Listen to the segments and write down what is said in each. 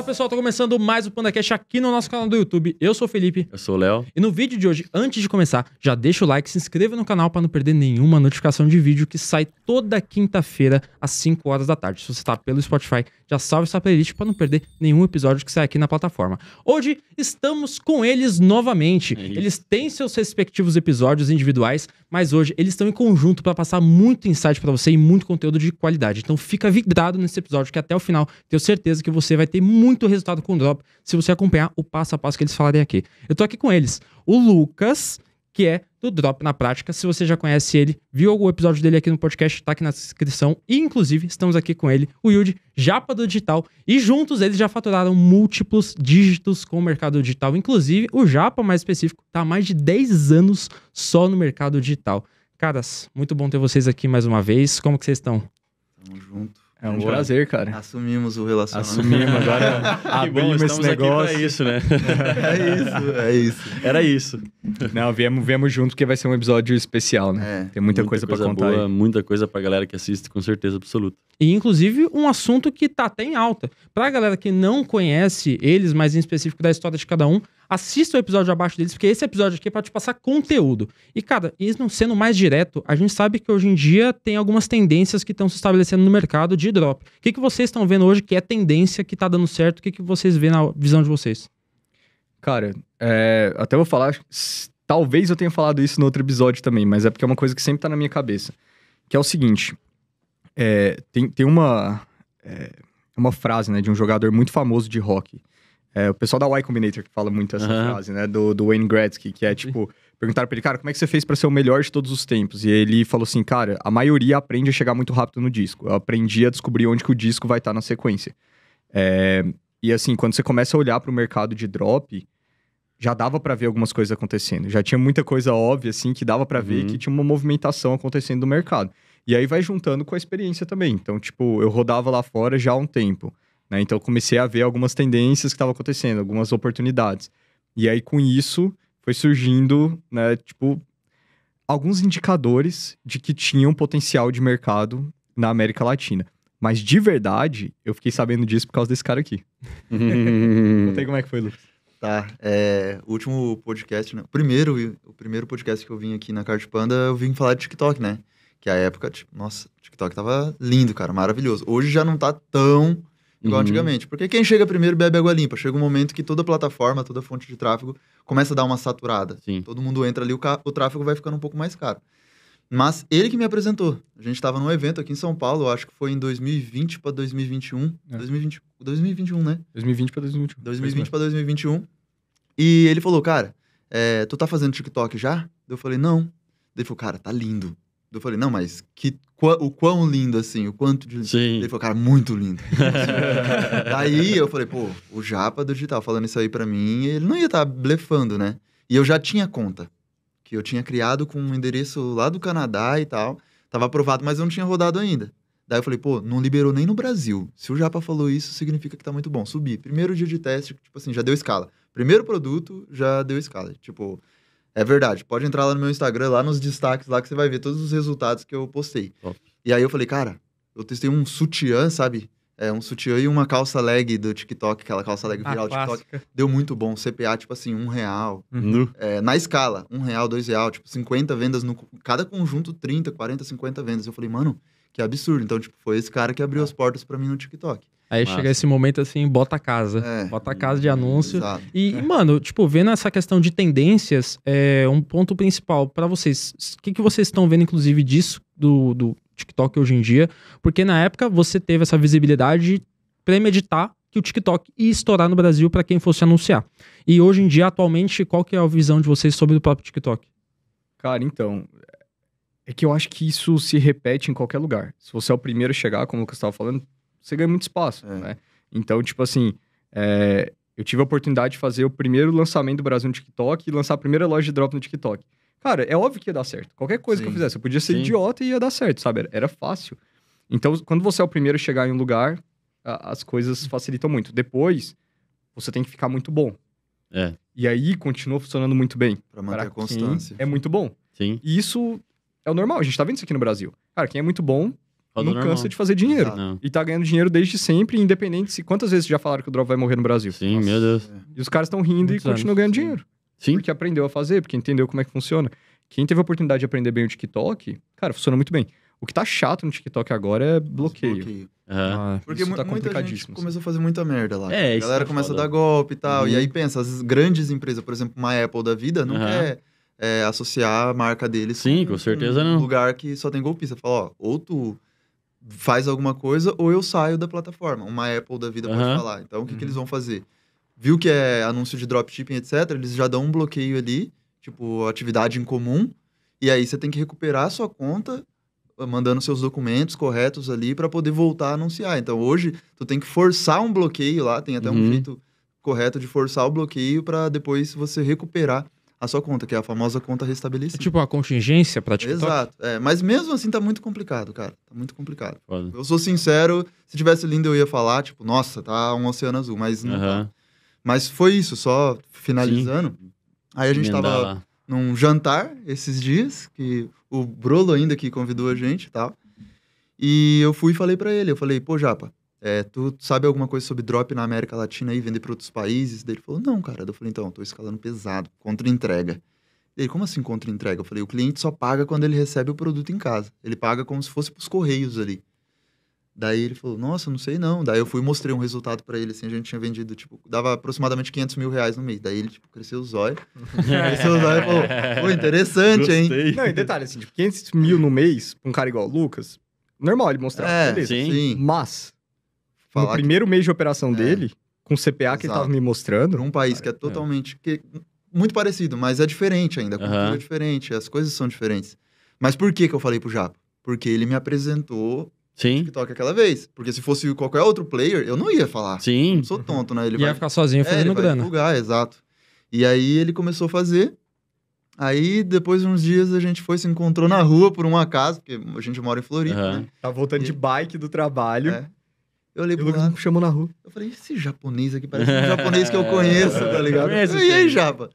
Fala pessoal, tô tá começando mais o PandaCast aqui no nosso canal do YouTube. Eu sou o Felipe. Eu sou o Léo. E no vídeo de hoje, antes de começar, já deixa o like, se inscreva no canal para não perder nenhuma notificação de vídeo que sai toda quinta-feira às 5 horas da tarde. Se você tá pelo Spotify, já salve essa playlist para não perder nenhum episódio que sai aqui na plataforma. Hoje estamos com eles novamente. É eles têm seus respectivos episódios individuais, mas hoje eles estão em conjunto para passar muito insight para você e muito conteúdo de qualidade. Então fica vidrado nesse episódio que até o final tenho certeza que você vai ter muito muito resultado com drop se você acompanhar o passo a passo que eles falarem aqui. Eu tô aqui com eles. O Lucas, que é do Drop na Prática. Se você já conhece ele, viu algum episódio dele aqui no podcast, tá aqui na descrição. E, inclusive, estamos aqui com ele, o Yudi, Japa do Digital. E juntos eles já faturaram múltiplos dígitos com o mercado digital. Inclusive, o Japa, mais específico, tá há mais de 10 anos só no mercado digital. Caras, muito bom ter vocês aqui mais uma vez. Como que vocês estão? Tamo junto. É um Agora, prazer, cara. Assumimos o relacionamento. Assumimos, agora abrimos ah, bom, esse negócio. Aqui isso, né? é, é isso, é isso. Era isso. Não, viemos, viemos junto porque vai ser um episódio especial, né? É, Tem muita, muita coisa, coisa para contar. Boa, muita coisa pra galera que assiste, com certeza absoluta. E inclusive um assunto que tá até em alta. Pra galera que não conhece eles, mas em específico da história de cada um, Assista o episódio abaixo deles, porque esse episódio aqui é pra te passar conteúdo. E, cara, isso não sendo mais direto, a gente sabe que hoje em dia tem algumas tendências que estão se estabelecendo no mercado de drop. O que, que vocês estão vendo hoje que é tendência, que tá dando certo? O que, que vocês vê na visão de vocês? Cara, é, até vou falar. Talvez eu tenha falado isso no outro episódio também, mas é porque é uma coisa que sempre tá na minha cabeça. Que é o seguinte: é, tem, tem uma, é, uma frase né, de um jogador muito famoso de rock é, o pessoal da Y Combinator que fala muito essa uhum. frase, né? Do, do, Wayne Gretzky, que é tipo. Perguntaram pra ele, cara, como é que você fez para ser o melhor de todos os tempos? E ele falou assim, cara, a maioria aprende a chegar muito rápido no disco. Eu aprendi a descobrir onde que o disco vai estar tá na sequência. É, e assim, quando você começa a olhar para o mercado de drop, já dava para ver algumas coisas acontecendo. Já tinha muita coisa óbvia, assim, que dava para uhum. ver que tinha uma movimentação acontecendo no mercado. E aí vai juntando com a experiência também. Então, tipo, eu rodava lá fora já há um tempo. Né? Então eu comecei a ver algumas tendências que estavam acontecendo, algumas oportunidades. E aí com isso foi surgindo, né, tipo, alguns indicadores de que tinha um potencial de mercado na América Latina. Mas de verdade, eu fiquei sabendo disso por causa desse cara aqui. Não sei como é que foi, Lucas. Tá, é, o último podcast, né? O primeiro, o primeiro podcast que eu vim aqui na Card Panda, eu vim falar de TikTok, né? Que a época, tipo, nossa, TikTok tava lindo, cara, maravilhoso. Hoje já não tá tão igual uhum. antigamente. Porque quem chega primeiro bebe água limpa. Chega um momento que toda plataforma, toda fonte de tráfego começa a dar uma saturada. Sim. Todo mundo entra ali, o, o tráfego vai ficando um pouco mais caro. Mas ele que me apresentou. A gente estava num evento aqui em São Paulo, acho que foi em 2020 para 2021. É. 2020, 2021, né? 2020 para 2021. 2020 para 2021. E ele falou, cara, é, tu tá fazendo TikTok já? Eu falei, não. Ele falou, cara, tá lindo. Eu falei, não, mas que o quão lindo, assim, o quanto de lindo. Sim. Ele falou, cara, muito lindo. Daí eu falei, pô, o Japa do digital falando isso aí pra mim, ele não ia estar tá blefando, né? E eu já tinha conta, que eu tinha criado com um endereço lá do Canadá e tal. Tava aprovado, mas eu não tinha rodado ainda. Daí eu falei, pô, não liberou nem no Brasil. Se o Japa falou isso, significa que tá muito bom. Subi. Primeiro dia de teste, tipo assim, já deu escala. Primeiro produto, já deu escala. Tipo, é verdade. Pode entrar lá no meu Instagram, lá nos destaques, lá que você vai ver todos os resultados que eu postei. E aí eu falei, cara, eu testei um sutiã, sabe? É, um sutiã e uma calça leg do TikTok, aquela calça leg viral do TikTok. Deu muito bom. CPA, tipo assim, um real. Uhum. uhum. É, na escala, um real, dois real, tipo, 50 vendas no. Cada conjunto, 30, 40, 50 vendas. Eu falei, mano, que absurdo. Então, tipo, foi esse cara que abriu as portas para mim no TikTok. Aí Massa. chega esse momento assim, bota a casa. É, bota a casa de anúncio. E, é. mano, tipo, vendo essa questão de tendências, é um ponto principal para vocês. O que, que vocês estão vendo, inclusive, disso, do, do TikTok hoje em dia? Porque na época você teve essa visibilidade de premeditar que o TikTok ia estourar no Brasil para quem fosse anunciar. E hoje em dia, atualmente, qual que é a visão de vocês sobre o próprio TikTok? Cara, então, é que eu acho que isso se repete em qualquer lugar. Se você é o primeiro a chegar, como o Lucas estava falando, você ganha muito espaço, é. né? Então, tipo assim, é, eu tive a oportunidade de fazer o primeiro lançamento do Brasil no TikTok e lançar a primeira loja de drop no TikTok. Cara, é óbvio que ia dar certo. Qualquer coisa Sim. que eu fizesse, eu podia ser Sim. idiota e ia dar certo, sabe? Era fácil. Então, quando você é o primeiro a chegar em um lugar, a, as coisas facilitam muito. Depois, você tem que ficar muito bom. É. E aí, continua funcionando muito bem. Pra manter a constância. É muito bom. Sim. E isso é o normal. A gente tá vendo isso aqui no Brasil. Cara, quem é muito bom Tá não normal. cansa de fazer dinheiro. Não. E tá ganhando dinheiro desde sempre, independente se quantas vezes já falaram que o Drop vai morrer no Brasil. Sim, Nossa. meu Deus. É. E os caras estão rindo e continuam ganhando sim. dinheiro. Sim. Porque aprendeu a fazer, porque entendeu como é que funciona. Quem teve a oportunidade de aprender bem o TikTok, cara, funciona muito bem. O que tá chato no TikTok agora é bloqueio. bloqueio. Uhum. Ah, Porque tá muita gente começou a fazer muita merda lá. É, a galera tá começa foda. a dar golpe e tal. Uhum. E aí uhum. pensa, as grandes empresas, por exemplo, uma Apple da vida, não uhum. quer é, associar a marca deles Sim, com, com certeza um não. lugar que só tem golpista. Fala, ó, ou tu faz alguma coisa ou eu saio da plataforma. Uma Apple da vida uhum. pode falar. Então, o que, uhum. que eles uhum. vão fazer? Viu que é anúncio de dropshipping, etc., eles já dão um bloqueio ali, tipo, atividade em comum, e aí você tem que recuperar a sua conta mandando seus documentos corretos ali para poder voltar a anunciar. Então, hoje, tu tem que forçar um bloqueio lá, tem até uhum. um jeito correto de forçar o bloqueio para depois você recuperar a sua conta, que é a famosa conta restabelecida. É tipo uma contingência praticada TikTok? Exato. É, mas mesmo assim tá muito complicado, cara. Tá muito complicado. Foda. Eu sou sincero, se tivesse lindo eu ia falar, tipo, nossa, tá um oceano azul, mas não uhum. Mas foi isso, só finalizando. Sim. Aí a gente Emendar tava lá. num jantar esses dias, que o Brolo ainda que convidou a gente e tal. E eu fui e falei para ele, eu falei, pô, Japa, é, tu sabe alguma coisa sobre drop na América Latina e vender para outros países? Daí ele falou, não, cara. Eu falei, então, estou escalando pesado, contra entrega. Ele, como assim contra entrega? Eu falei, o cliente só paga quando ele recebe o produto em casa. Ele paga como se fosse para os correios ali. Daí ele falou, nossa, não sei não. Daí eu fui e mostrei um resultado para ele, assim, a gente tinha vendido, tipo, dava aproximadamente 500 mil reais no mês. Daí ele, tipo, cresceu os olhos, cresceu o zóio e falou, pô, interessante, Gostei. hein? Não, e detalhe, assim, tipo, 500 mil no mês, pra um cara igual o Lucas, normal ele mostrar, é, beleza. Sim. Mas, no primeiro que... mês de operação é. dele, com o CPA Exato. que ele estava me mostrando. Num um país que é, é, é. totalmente. Que, é muito parecido, mas é diferente ainda. A cultura uhum. é diferente, as coisas são diferentes. Mas por que, que eu falei pro Japo? Porque ele me apresentou Sim. TikTok aquela vez. Porque se fosse qualquer outro player, eu não ia falar. Sim. Eu sou tonto, né? Ele ia vai... ficar sozinho é, fazendo ele vai grana. divulgar, exato. E aí ele começou a fazer. Aí, depois de uns dias, a gente foi, se encontrou na rua por um acaso, porque a gente mora em Floripa, uhum. né? Tá voltando e... de bike do trabalho. É. Eu olhei pro me chamou na rua. Eu falei, esse japonês aqui parece um japonês que eu conheço, tá ligado? e aí, japa?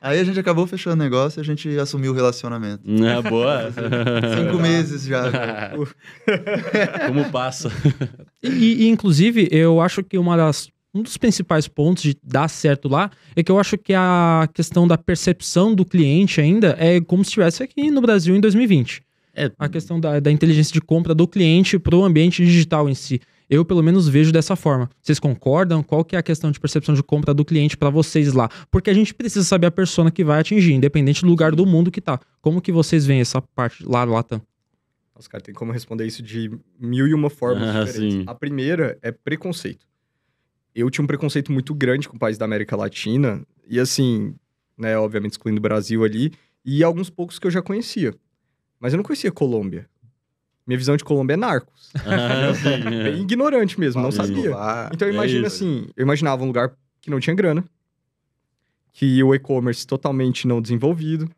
Aí a gente acabou fechando o negócio e a gente assumiu o relacionamento. É, boa. Cinco tá. meses já. Como passa. E, e, inclusive, eu acho que uma das, um dos principais pontos de dar certo lá é que eu acho que a questão da percepção do cliente ainda é como se estivesse aqui no Brasil em 2020 é a questão da, da inteligência de compra do cliente para o ambiente digital em si. Eu, pelo menos, vejo dessa forma. Vocês concordam? Qual que é a questão de percepção de compra do cliente para vocês lá? Porque a gente precisa saber a persona que vai atingir, independente do lugar do mundo que tá. Como que vocês veem essa parte lá do Latam? Os caras têm como responder isso de mil e uma formas ah, diferentes. Sim. A primeira é preconceito. Eu tinha um preconceito muito grande com o país da América Latina, e assim, né, obviamente excluindo o Brasil ali, e alguns poucos que eu já conhecia. Mas eu não conhecia Colômbia. Minha visão de Colômbia é narcos. Ah, sim, é. ignorante mesmo, não sabia. Então imagina é assim, eu imaginava um lugar que não tinha grana, que o e-commerce totalmente não desenvolvido,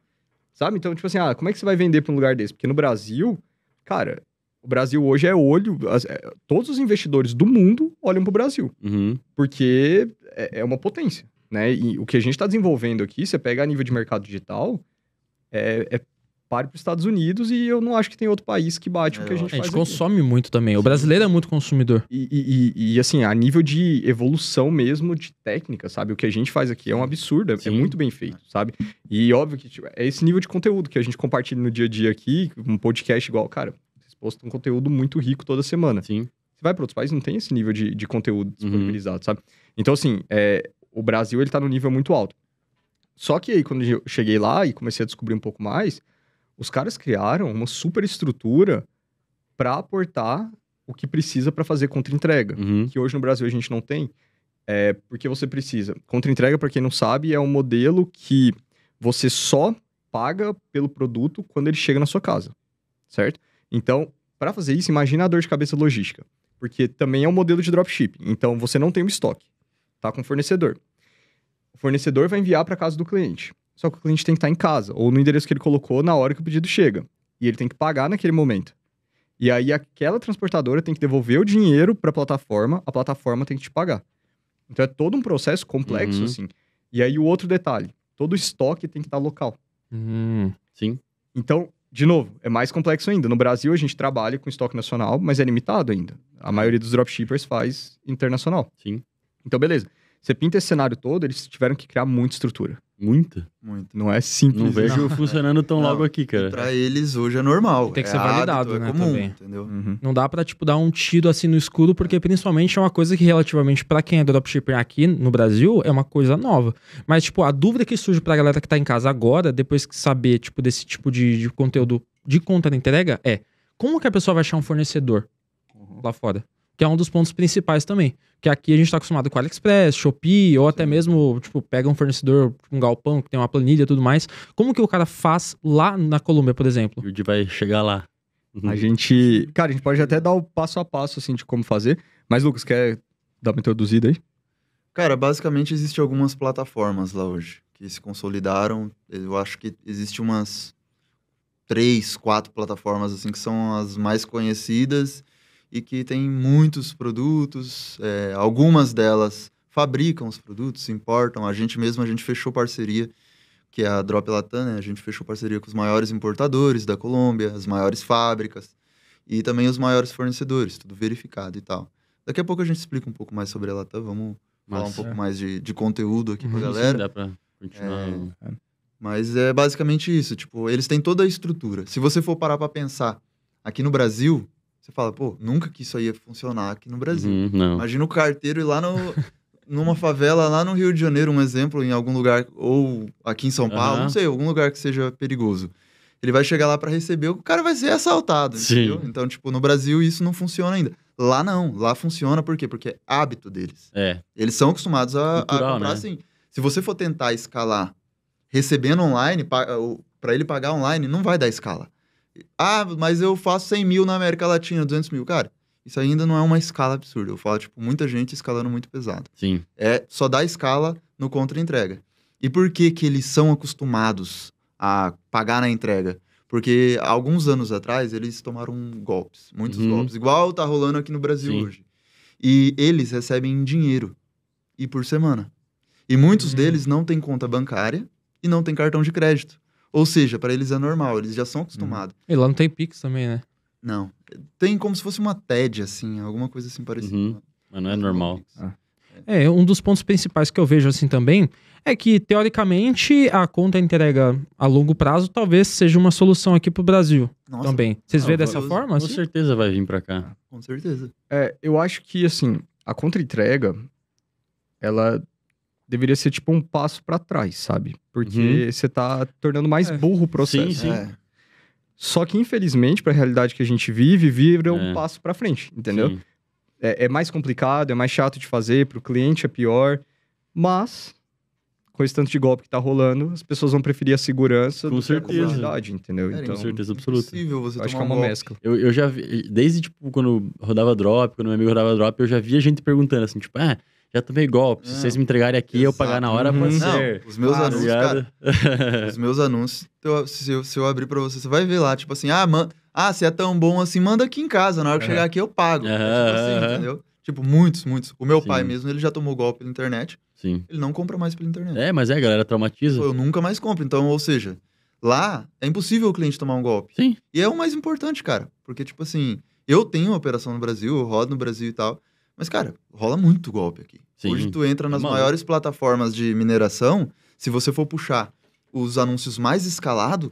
sabe? Então, tipo assim, ah, como é que você vai vender para um lugar desse? Porque no Brasil, cara, o Brasil hoje é olho. As, é, todos os investidores do mundo olham para o Brasil. Uhum. Porque é, é, uma potência. Né? E o que a gente está desenvolvendo aqui, você pega a nível de mercado digital, é, é pare para os Estados Unidos e eu não acho que tem outro país que bate é, o que a é, gente faz. A gente faz consome aqui. muito também. O brasileiro é muito consumidor. E, e, e, assim, a nível de evolução mesmo de técnica, sabe? O que a gente faz aqui é um absurdo, é Sim. é muito bem feito, sabe? E óbvio que tipo, é esse nível de conteúdo que a gente compartilha no dia a dia aqui, um podcast igual, cara, vocês postam um conteúdo muito rico toda semana. Sim. Você vai para outros países, não tem esse nível de, de conteúdo uhum. disponibilizado, uhum. sabe? Então, assim, é, o Brasil, ele tá no nível muito alto. Só que aí, quando eu cheguei lá e comecei a descobrir um pouco mais, os caras criaram uma super estrutura para aportar o que precisa para fazer contra-entrega, uhum. que hoje no Brasil a gente não tem, é, porque você precisa. Contra-entrega, para quem não sabe, é um modelo que você só paga pelo produto quando ele chega na sua casa, certo? Então, para fazer isso, imagina a dor de cabeça logística, porque também é um modelo de dropshipping. Então, você não tem um estoque, tá com o fornecedor. O fornecedor vai enviar para casa do cliente. Só que o cliente tem que estar em casa, ou no endereço que ele colocou na hora que o pedido chega. E ele tem que pagar naquele momento. E aí aquela transportadora tem que devolver o dinheiro para a plataforma, a plataforma tem que te pagar. Então é todo um processo complexo, uhum. assim. E aí o outro detalhe, todo o estoque tem que estar local. Uhum. Sim. Então, de novo, é mais complexo ainda. No Brasil a gente trabalha com estoque nacional, mas é limitado ainda. A uhum. maioria dos dropshippers faz internacional. Sim. Então, beleza. Você pinta esse cenário todo, eles tiveram que criar muita estrutura. Muita? Muita. Não é simples. Não vejo não. funcionando tão não. logo aqui, cara. Pra eles hoje é normal. Tem que é ser validado, hábito, né? É comum, também. entendeu? Uhum. Não dá pra, tipo, dar um tiro assim no escuro, porque principalmente é uma coisa que relativamente para quem é dropshipper aqui no Brasil é uma coisa nova. Mas, tipo, a dúvida que surge pra galera que tá em casa agora, depois que saber, tipo, desse tipo de, de conteúdo de conta na entrega, é como que a pessoa vai achar um fornecedor uhum. lá fora? Que é um dos pontos principais também. Que aqui a gente está acostumado com AliExpress, Shopee, ou até mesmo, tipo, pega um fornecedor, um galpão, que tem uma planilha e tudo mais. Como que o cara faz lá na Colômbia, por exemplo? O vai chegar lá. A uhum. gente. Cara, a gente pode até dar o passo a passo, assim, de como fazer. Mas, Lucas, quer dar uma introduzida aí? Cara, basicamente existem algumas plataformas lá hoje que se consolidaram. Eu acho que existe umas três, quatro plataformas assim que são as mais conhecidas e que tem muitos produtos, é, algumas delas fabricam os produtos, importam. A gente mesmo, a gente fechou parceria, que é a Drop Latam, né? A gente fechou parceria com os maiores importadores da Colômbia, as maiores fábricas e também os maiores fornecedores, tudo verificado e tal. Daqui a pouco a gente explica um pouco mais sobre a Latam, vamos Massa. falar um pouco mais de, de conteúdo aqui uhum, pra galera. Sim, dá pra continuar. É, mas é basicamente isso, tipo, eles têm toda a estrutura. Se você for parar para pensar, aqui no Brasil, você fala, pô, nunca que isso aí ia funcionar aqui no Brasil. Uhum, Imagina o carteiro ir lá no, numa favela, lá no Rio de Janeiro, um exemplo, em algum lugar, ou aqui em São Paulo, uhum. não sei, algum lugar que seja perigoso. Ele vai chegar lá para receber, o cara vai ser assaltado, Sim. entendeu? Então, tipo, no Brasil isso não funciona ainda. Lá não, lá funciona por quê? Porque é hábito deles. É. Eles são acostumados a, Cultural, a comprar né? assim. Se você for tentar escalar recebendo online, para ele pagar online, não vai dar escala. Ah, mas eu faço 100 mil na América Latina, 200 mil. Cara, isso ainda não é uma escala absurda. Eu falo, tipo, muita gente escalando muito pesado. Sim. É só dar escala no contra-entrega. E por que que eles são acostumados a pagar na entrega? Porque alguns anos atrás eles tomaram golpes, muitos uhum. golpes, igual tá rolando aqui no Brasil Sim. hoje. E eles recebem dinheiro e por semana. E muitos uhum. deles não têm conta bancária e não têm cartão de crédito. Ou seja, para eles é normal, eles já são hum. acostumados. E lá não tem Pix também, né? Não. Tem como se fosse uma TED, assim, alguma coisa assim parecida. Uhum. Mas não é normal. Ah. É, é, um dos pontos principais que eu vejo assim também é que, teoricamente, a conta entrega a longo prazo talvez seja uma solução aqui para o Brasil Nossa, também. Vocês ah, veem dessa forma? Assim? Com certeza vai vir para cá. Com certeza. É, eu acho que, assim, a conta entrega, ela deveria ser tipo um passo para trás, sabe? Porque uhum. você tá tornando mais é. burro o processo. Sim, sim. É. Só que, infelizmente, para a realidade que a gente vive, vira um é. passo para frente, entendeu? É, é, mais complicado, é mais chato de fazer, para o cliente é pior, mas com esse tanto de golpe que tá rolando, as pessoas vão preferir a segurança com do certeza. que a comodidade, entendeu? É, então, com certeza absoluta. É impossível você acho que é uma golpe. mescla. Eu, eu já vi, desde tipo quando rodava drop, quando meu amigo rodava drop, eu já via gente perguntando assim, tipo, ah, já tomei golpe. se vocês me entregarem aqui e eu pagar na hora, pode ser. Não, os meus tá anúncios, cara, os meus anúncios, se, eu, se eu abrir pra você, você vai ver lá, tipo assim, ah, man, ah, se é tão bom assim, manda aqui em casa. Na hora que uhum. chegar aqui, eu pago. Uhum. Tipo assim, entendeu? Tipo, muitos, muitos. O meu Sim. pai mesmo, ele já tomou golpe pela internet. Sim. Ele não compra mais pela internet. É, mas é, a galera traumatiza. Eu nunca mais compro. Então, ou seja, lá é impossível o cliente tomar um golpe. Sim. E é o mais importante, cara. Porque, tipo assim, eu tenho uma operação no Brasil, eu rodo no Brasil e tal. Mas, cara, rola muito golpe aqui. Sim. Hoje tu entra nas Mano. maiores plataformas de mineração, se você for puxar os anúncios mais escalados,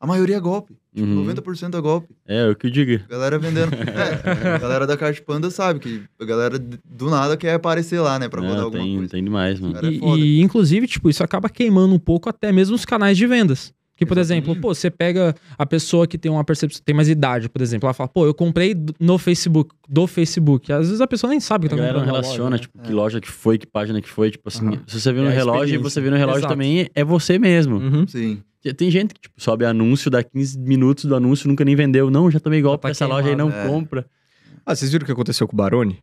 a maioria é golpe. Tipo, uhum. 90% é golpe. É, é, o que eu digo. Galera vendendo. é, a galera da Carte Panda sabe que a galera do nada quer aparecer lá, né? Pra mandar é, alguma tem, coisa. Tem demais, mano. É e, é e, inclusive, tipo, isso acaba queimando um pouco até mesmo os canais de vendas. Que, por exemplo, pô, você pega a pessoa que tem uma percepção, tem mais idade, por exemplo, ela fala, pô, eu comprei no Facebook, do Facebook. Às vezes a pessoa nem sabe que tá a tá comprando. relaciona, relógio, tipo, né? que loja que foi, que página que foi, tipo assim, uhum. se você viu no é relógio e você viu no relógio Exato. também, é você mesmo. Uhum. Sim. Tem gente que, tipo, sobe anúncio, dá 15 minutos do anúncio, nunca nem vendeu. Não, já tomei igual tá essa loja aí, não é. compra. Ah, vocês viram o que aconteceu com o Barone?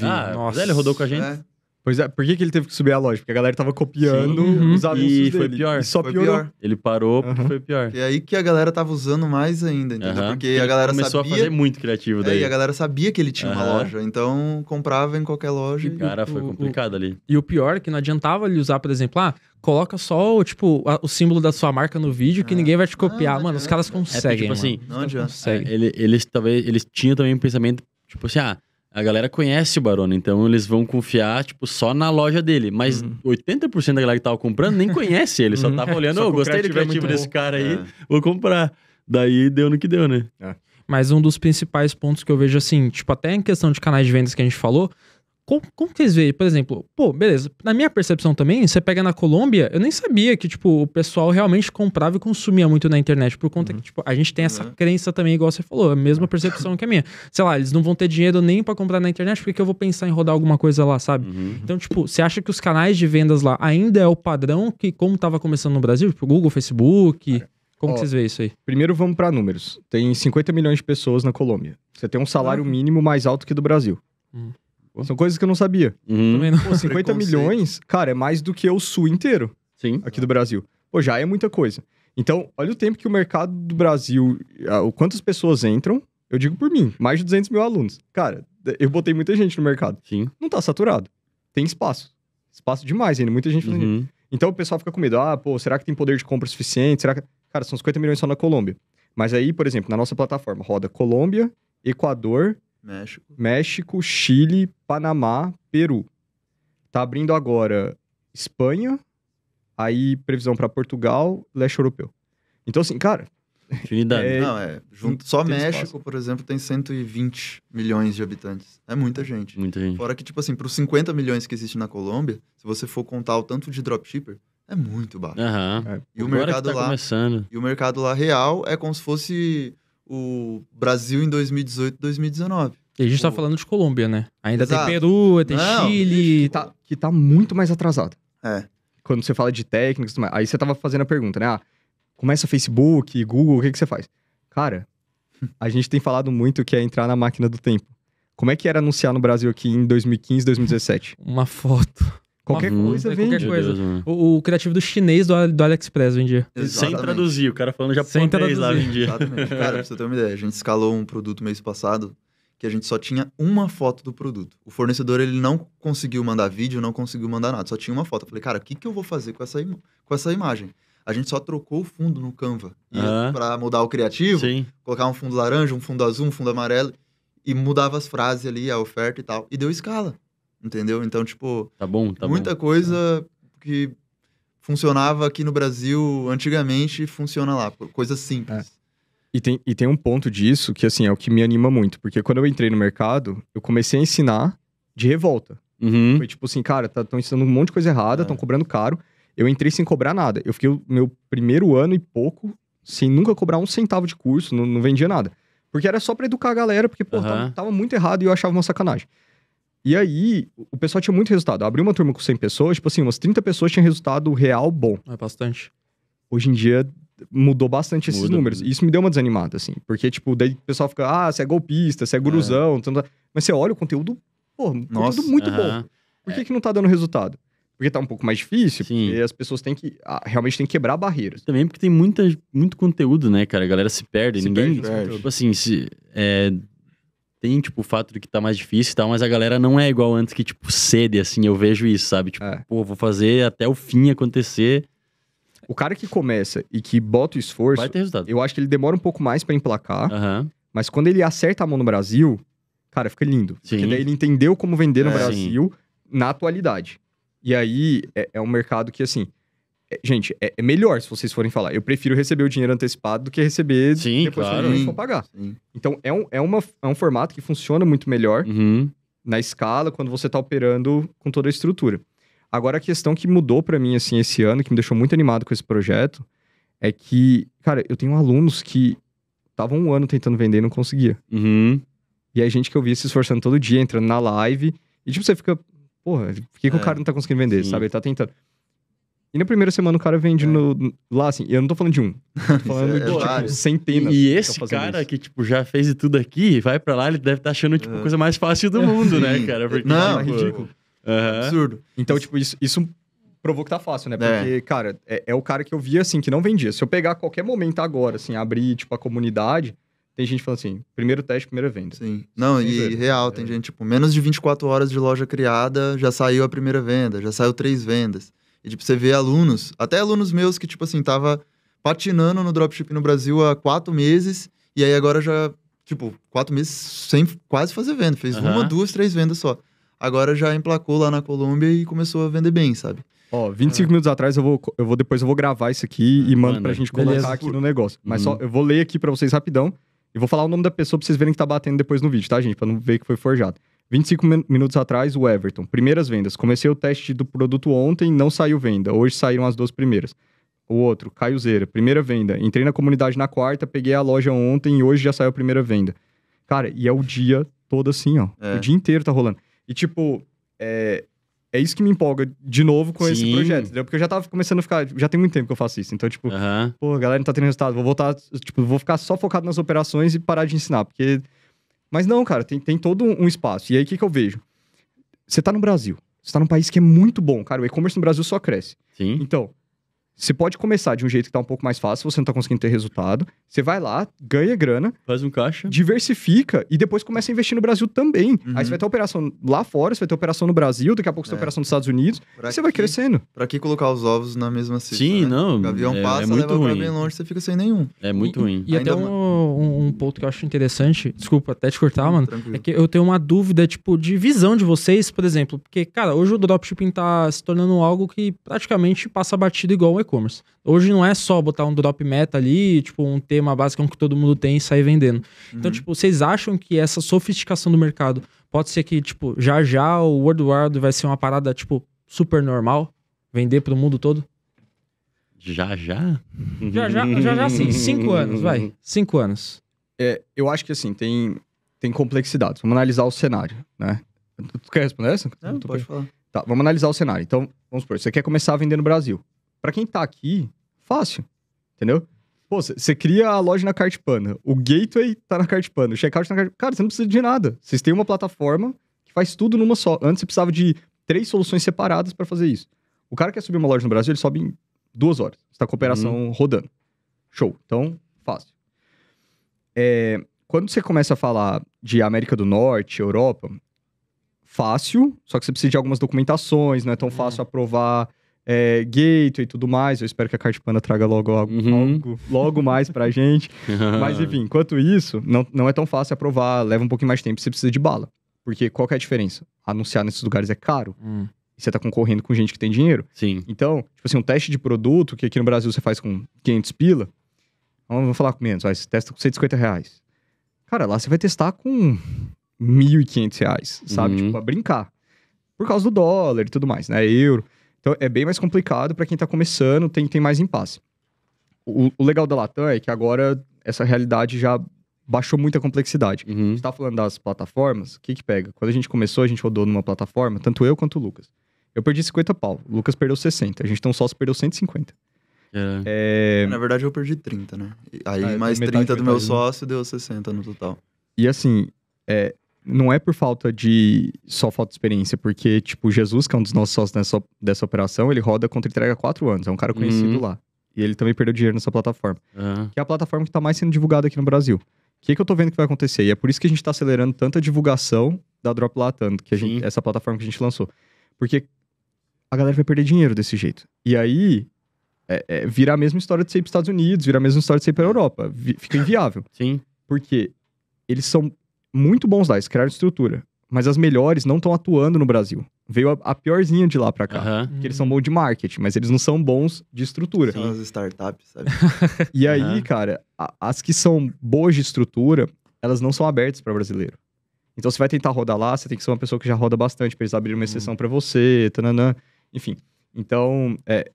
Ah, Nossa. ele rodou com a gente. É. Pois é, por que, que ele teve que subir a loja? Porque a galera tava copiando uhum. os anúncios e dele. foi pior. E só foi piorou. Pior. Ele parou porque foi pior. E é aí que a galera tava usando mais ainda, entendeu? Uhum. Porque ele a galera começou sabia... a fazer muito criativo daí. É, e a galera sabia que ele tinha uhum. uma loja, então comprava em qualquer loja. E, e cara, o, foi complicado o, ali. E o pior é que não adiantava ele usar, por exemplo, ah, coloca só tipo, a, o símbolo da sua marca no vídeo que é. ninguém vai te copiar. Não, mano, os caras é tipo conseguem, é, tipo mano. assim, não adianta. É, ele, eles, talvez, eles tinham também um pensamento, tipo assim, ah a galera conhece o Barone, então eles vão confiar, tipo, só na loja dele. Mas uhum. 80% da galera que tava comprando nem conhece ele, só uhum. tava olhando, eu oh, gostei do criativo é desse bom. cara aí, é. vou comprar. Daí deu no que deu, né? É. Mas um dos principais pontos que eu vejo, assim, tipo, até em questão de canais de vendas que a gente falou, como, como que vocês veem, por exemplo, pô, beleza, na minha percepção também, você pega na Colômbia, eu nem sabia que, tipo, o pessoal realmente comprava e consumia muito na internet, por conta uhum. que, tipo, a gente tem essa uhum. crença também, igual você falou, a mesma é. percepção que a minha. Sei lá, eles não vão ter dinheiro nem para comprar na internet, porque eu vou pensar em rodar alguma coisa lá, sabe? Uhum. Então, tipo, você acha que os canais de vendas lá ainda é o padrão que, como tava começando no Brasil, tipo, Google, Facebook... Como Ó, vocês veem isso aí? Primeiro vamos para números. Tem 50 milhões de pessoas na Colômbia. Você tem um salário ah. mínimo mais alto que do Brasil. Hum. São coisas que eu não sabia. Uhum. Também não. Pô, 50 milhões, cara, é mais do que o sul inteiro. Sim. Aqui do Brasil. Pô, já é muita coisa. Então, olha o tempo que o mercado do Brasil, o quantas pessoas entram, eu digo por mim, mais de 200 mil alunos. Cara, eu botei muita gente no mercado. Sim. Não tá saturado. Tem espaço. Espaço demais ainda, muita gente fazendo. Uhum. Então o pessoal fica com medo, ah, pô, será que tem poder de compra suficiente? Será que... Cara, são 50 milhões só na Colômbia. Mas aí, por exemplo, na nossa plataforma roda Colômbia, Equador, México. México, Chile, Panamá, Peru. Tá abrindo agora Espanha, aí previsão para Portugal, leste europeu. Então, assim, cara. Infinidade. É, Não, é. Junto, só México, espaço. por exemplo, tem 120 milhões de habitantes. É muita gente. Muita gente. Fora que, tipo assim, para os 50 milhões que existe na Colômbia, se você for contar o tanto de dropshipper, é muito baixo. Uhum. É. E o mercado tá lá. Começando. E o mercado lá real é como se fosse o Brasil em 2018, 2019. E a gente tá falando de Colômbia, né? Ainda Exato. tem Peru, tem Não, Chile. Que tá, que tá muito mais atrasado. É. Quando você fala de técnicos, aí você tava fazendo a pergunta, né? Ah, começa Facebook, Google, o que, que você faz? Cara, a gente tem falado muito que é entrar na máquina do tempo. Como é que era anunciar no Brasil aqui em 2015, 2017? Uma foto. Qualquer uhum, coisa é, vende. Qualquer coisa. Deus, o, o, criativo do chinês do, do AliExpress vendia. Exatamente. Sem traduzir, o cara falando japonês Sem lá vendia. Exatamente. Cara, pra você ter uma ideia, a gente escalou um produto mês passado que a gente só tinha uma foto do produto. O fornecedor, ele não conseguiu mandar vídeo, não conseguiu mandar nada, só tinha uma foto. Eu falei, cara, o que, que eu vou fazer com essa, com essa imagem? A gente só trocou o fundo no Canva uhum. para mudar o criativo, Sim. colocar um fundo laranja, um fundo azul, um fundo amarelo e mudava as frases ali, a oferta e tal. E deu escala entendeu? Então, tipo, tá bom, tá muita bom. coisa tá. que funcionava aqui no Brasil antigamente funciona lá, coisa simples. É. E tem, e tem um ponto disso que, assim, é o que me anima muito. Porque quando eu entrei no mercado, eu comecei a ensinar de revolta. Uhum. Foi tipo assim, cara, estão tá, ensinando um monte de coisa errada, estão é. cobrando caro. Eu entrei sem cobrar nada. Eu fiquei o meu primeiro ano e pouco sem nunca cobrar um centavo de curso, não, não vendia nada. Porque era só para educar a galera, porque, pô, uhum. Tá, tava, tava, muito errado e eu achava uma sacanagem. E aí, o pessoal tinha muito resultado. Abriu uma turma com 100 pessoas, tipo assim, umas 30 pessoas tinham resultado real bom. É bastante. Hoje em dia, mudou bastante esses Muda. números. E isso me deu uma desanimada, assim. Porque, tipo, daí o pessoal fica, ah, você é golpista, você é, é. guruzão. É. Tanto... Mas você olha o conteúdo, pô, Nossa, conteúdo muito uh -huh. bom. Por que, é. que não tá dando resultado? Porque tá um pouco mais difícil, Sim. porque as pessoas têm que. Ah, realmente têm que quebrar barreiras. Também porque tem muita, muito conteúdo, né, cara? A galera se perde, se ninguém. Perde, tipo perde. Tipo assim, se, é, tem, tipo, o fato de que tá mais difícil e tal, mas a galera não é igual antes que, tipo, cede, assim, eu vejo isso, sabe? Tipo, é. pô, vou fazer até o fim acontecer. O cara que começa e que bota o esforço, Vai ter resultado. eu acho que ele demora um pouco mais para emplacar, uhum. mas quando ele acerta a mão no Brasil, cara, fica lindo. Sim. Porque daí ele entendeu como vender no é, Brasil sim. na atualidade. E aí é, é um mercado que, assim, é, gente, é, é, melhor se vocês forem falar. Eu prefiro receber o dinheiro antecipado do que receber Sim, depois claro. que o for pagar. Sim. Então, é um, é, uma, é um formato que funciona muito melhor uhum. na escala, quando você está operando com toda a estrutura. Agora, a questão que mudou para mim, assim, esse ano, que me deixou muito animado com esse projeto, é que, cara, eu tenho alunos que estavam um ano tentando vender e não conseguia. Uhum. E a gente que eu via se esforçando todo dia, entrando na live. E, tipo, você fica, porra, por que, que o é. cara não tá conseguindo vender, Sim. sabe? Ele tá tentando. E na primeira semana o cara vende é. no, lá, assim, eu não tô falando de um. Tô falando é, de é tipo, centenas. E esse cara isso. que, tipo, já fez tudo aqui, vai pra lá, ele deve estar tá achando, tipo, a é. coisa mais fácil do mundo, né, cara? Porque, não, tipo, é ridículo. Uhum. Absurdo. Então, tipo, isso, isso provou que tá fácil, né? É. Porque, é. cara, é, é, o cara que eu via, assim, que não vendia. Se eu pegar qualquer momento agora, assim, abrir, tipo, a comunidade, tem gente falando assim, primeiro teste, primeira venda. Sim. Não, Sem e ver. real, tem é. gente, tipo, menos de 24 horas de loja criada, já saiu a primeira venda, já saiu três vendas. E, tipo, você vê alunos, até alunos meus que, tipo assim, tava patinando no dropship no Brasil há quatro meses, e aí agora já, tipo, quatro meses sem quase fazer venda. Fez uhum. uma, duas, três vendas só. Agora já emplacou lá na Colômbia e começou a vender bem, sabe? Ó, 25 é. minutos atrás eu vou, eu vou depois eu vou gravar isso aqui ah, e mando manda. pra gente colocar aqui no negócio. Mas uhum. só eu vou ler aqui para vocês rapidão e vou falar o nome da pessoa pra vocês verem que tá batendo depois no vídeo, tá, gente? Pra não ver que foi forjado. 25 min minutos atrás, o Everton. Primeiras vendas. Comecei o teste do produto ontem, não saiu venda. Hoje saíram as duas primeiras. O outro, Caio Zeira. Primeira venda. Entrei na comunidade na quarta, peguei a loja ontem e hoje já saiu a primeira venda. Cara, e é o dia todo assim, ó. É. O dia inteiro tá rolando. E tipo, é, é isso que me empolga de novo com Sim. esse projeto, entendeu? Porque eu já tava começando a ficar. Já tem muito tempo que eu faço isso. Então, tipo, uhum. pô, a galera não tá tendo resultado. Vou voltar. Tipo, vou ficar só focado nas operações e parar de ensinar. Porque mas não, cara, tem, tem todo um espaço. E aí, o que, que eu vejo? Você tá no Brasil. Você tá num país que é muito bom, cara. O e-commerce no Brasil só cresce. Sim. Então, você pode começar de um jeito que tá um pouco mais fácil, você não tá conseguindo ter resultado. Você vai lá, ganha grana. Faz um caixa. Diversifica e depois começa a investir no Brasil também. Uhum. Aí você vai ter operação lá fora, você vai ter operação no Brasil, daqui a pouco você é. tem operação nos Estados Unidos. Pra você que, vai crescendo. Pra que colocar os ovos na mesma cesta? Sim, né? não. O avião é, passa, é muito leva ruim. pra bem longe, você fica sem nenhum. É muito e, ruim. E, e até um, um, ponto que eu acho interessante, desculpa até te cortar, mano, Tranquilo. é que eu tenho uma dúvida, tipo, de visão de vocês, por exemplo. Porque, cara, hoje o dropshipping tá se tornando algo que praticamente passa batido igual um e-commerce. Hoje não é só botar um drop meta ali, tipo, um tema básico que todo mundo tem e sair vendendo. Então, uhum. Então, tipo, vocês acham que essa sofisticação do mercado pode ser que, tipo, já já o World Wide vai ser uma parada, tipo, super normal? Vender pro mundo todo? Já já? Já já, já, já sim. Cinco anos, vai. Cinco anos. É, eu acho que, assim, tem, tem complexidades. Vamos analisar o cenário, né? Tu quer responder essa? Não, pode falar. Tá, vamos analisar o cenário. Então, vamos supor, você quer começar a vender no Brasil para quem tá aqui, fácil. Entendeu? Pô, você cria a loja na Cartpana, o gateway tá na Cartpana, o checkout tá na Cartpana. Cara, você não precisa de nada. Vocês têm uma plataforma que faz tudo numa só. Antes você precisava de três soluções separadas para fazer isso. O cara quer subir uma loja no Brasil, ele sobe em duas horas. tá com a operação uhum. rodando. Show. Então, fácil. É, quando você começa a falar de América do Norte, Europa, fácil, só que você precisa de algumas documentações, não é tão uhum. fácil aprovar é, gateway e tudo mais. Eu espero que a Cartipana traga logo, algo, uhum. logo, logo, mais pra gente. Mas enfim, enquanto isso, não, não é tão fácil aprovar, leva um pouquinho mais de tempo, você precisa de bala. Porque qual é a diferença? Anunciar nesses lugares é caro. Hum. você tá concorrendo com gente que tem dinheiro. Sim. Então, tipo assim, um teste de produto que aqui no Brasil você faz com 500 pila, vamos falar com menos, vai, você testa com 150 reais. Cara, lá você vai testar com 1.500 reais, sabe? Uhum. Tipo, pra brincar. Por causa do dólar e tudo mais, né? Euro. Então é bem mais complicado para quem está começando, tem, tem mais impasse. O, o, legal da Latam é que agora essa realidade já baixou muita complexidade. Uhum. A gente está falando das plataformas, o que que pega? Quando a gente começou, a gente rodou numa plataforma, tanto eu quanto o Lucas. Eu perdi 50 pau, o Lucas perdeu 60, a gente tem um sócio perdeu 150. É. É... Na verdade, eu perdi 30, né? Aí ah, mais 30 do meu sócio deu 60 no total. E assim, é, não é por falta de só falta de experiência, porque, tipo, Jesus, que é um dos nossos sócios nessa, dessa operação, ele roda contra entrega há quatro anos, é um cara conhecido uhum. lá. E ele também perdeu dinheiro nessa plataforma. Uhum. Que é a plataforma que está mais sendo divulgada aqui no Brasil. O que, que eu tô vendo que vai acontecer? E é por isso que a gente está acelerando tanta divulgação da Drop que gente, essa plataforma que a gente lançou. Porque a galera vai perder dinheiro desse jeito. E aí, é, é, vira a mesma história de sair para os Estados Unidos, vira a mesma história de sair para a Europa. Vi, fica inviável. Sim. Porque eles são muito bons lá, eles criaram estrutura. Mas as melhores não estão atuando no Brasil. Veio a, a piorzinha de lá pra cá. Uhum. Porque eles são bons de marketing, mas eles não são bons de estrutura. São as startups, sabe? e aí, uhum. cara, a, as que são boas de estrutura, elas não são abertas para brasileiro. Então você vai tentar rodar lá, você tem que ser uma pessoa que já roda bastante para eles abrirem uma uhum. exceção uhum. para você, tananã. Enfim. Então, é,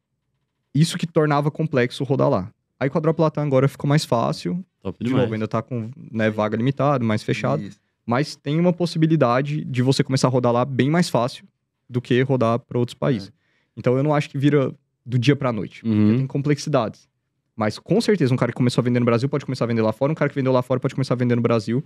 isso que tornava complexo rodar lá. Aí com a Droplatan agora ficou mais fácil Top De novo, ainda tá com né, vaga limitada, mais fechado. Isso. Mas tem uma possibilidade de você começar a rodar lá bem mais fácil do que rodar para outros países. É. Então eu não acho que vira do dia para noite, porque uhum. tem complexidades. Mas com certeza um cara que começou a vender no Brasil pode começar a vender lá fora, um cara que vendeu lá fora pode começar a vender no Brasil.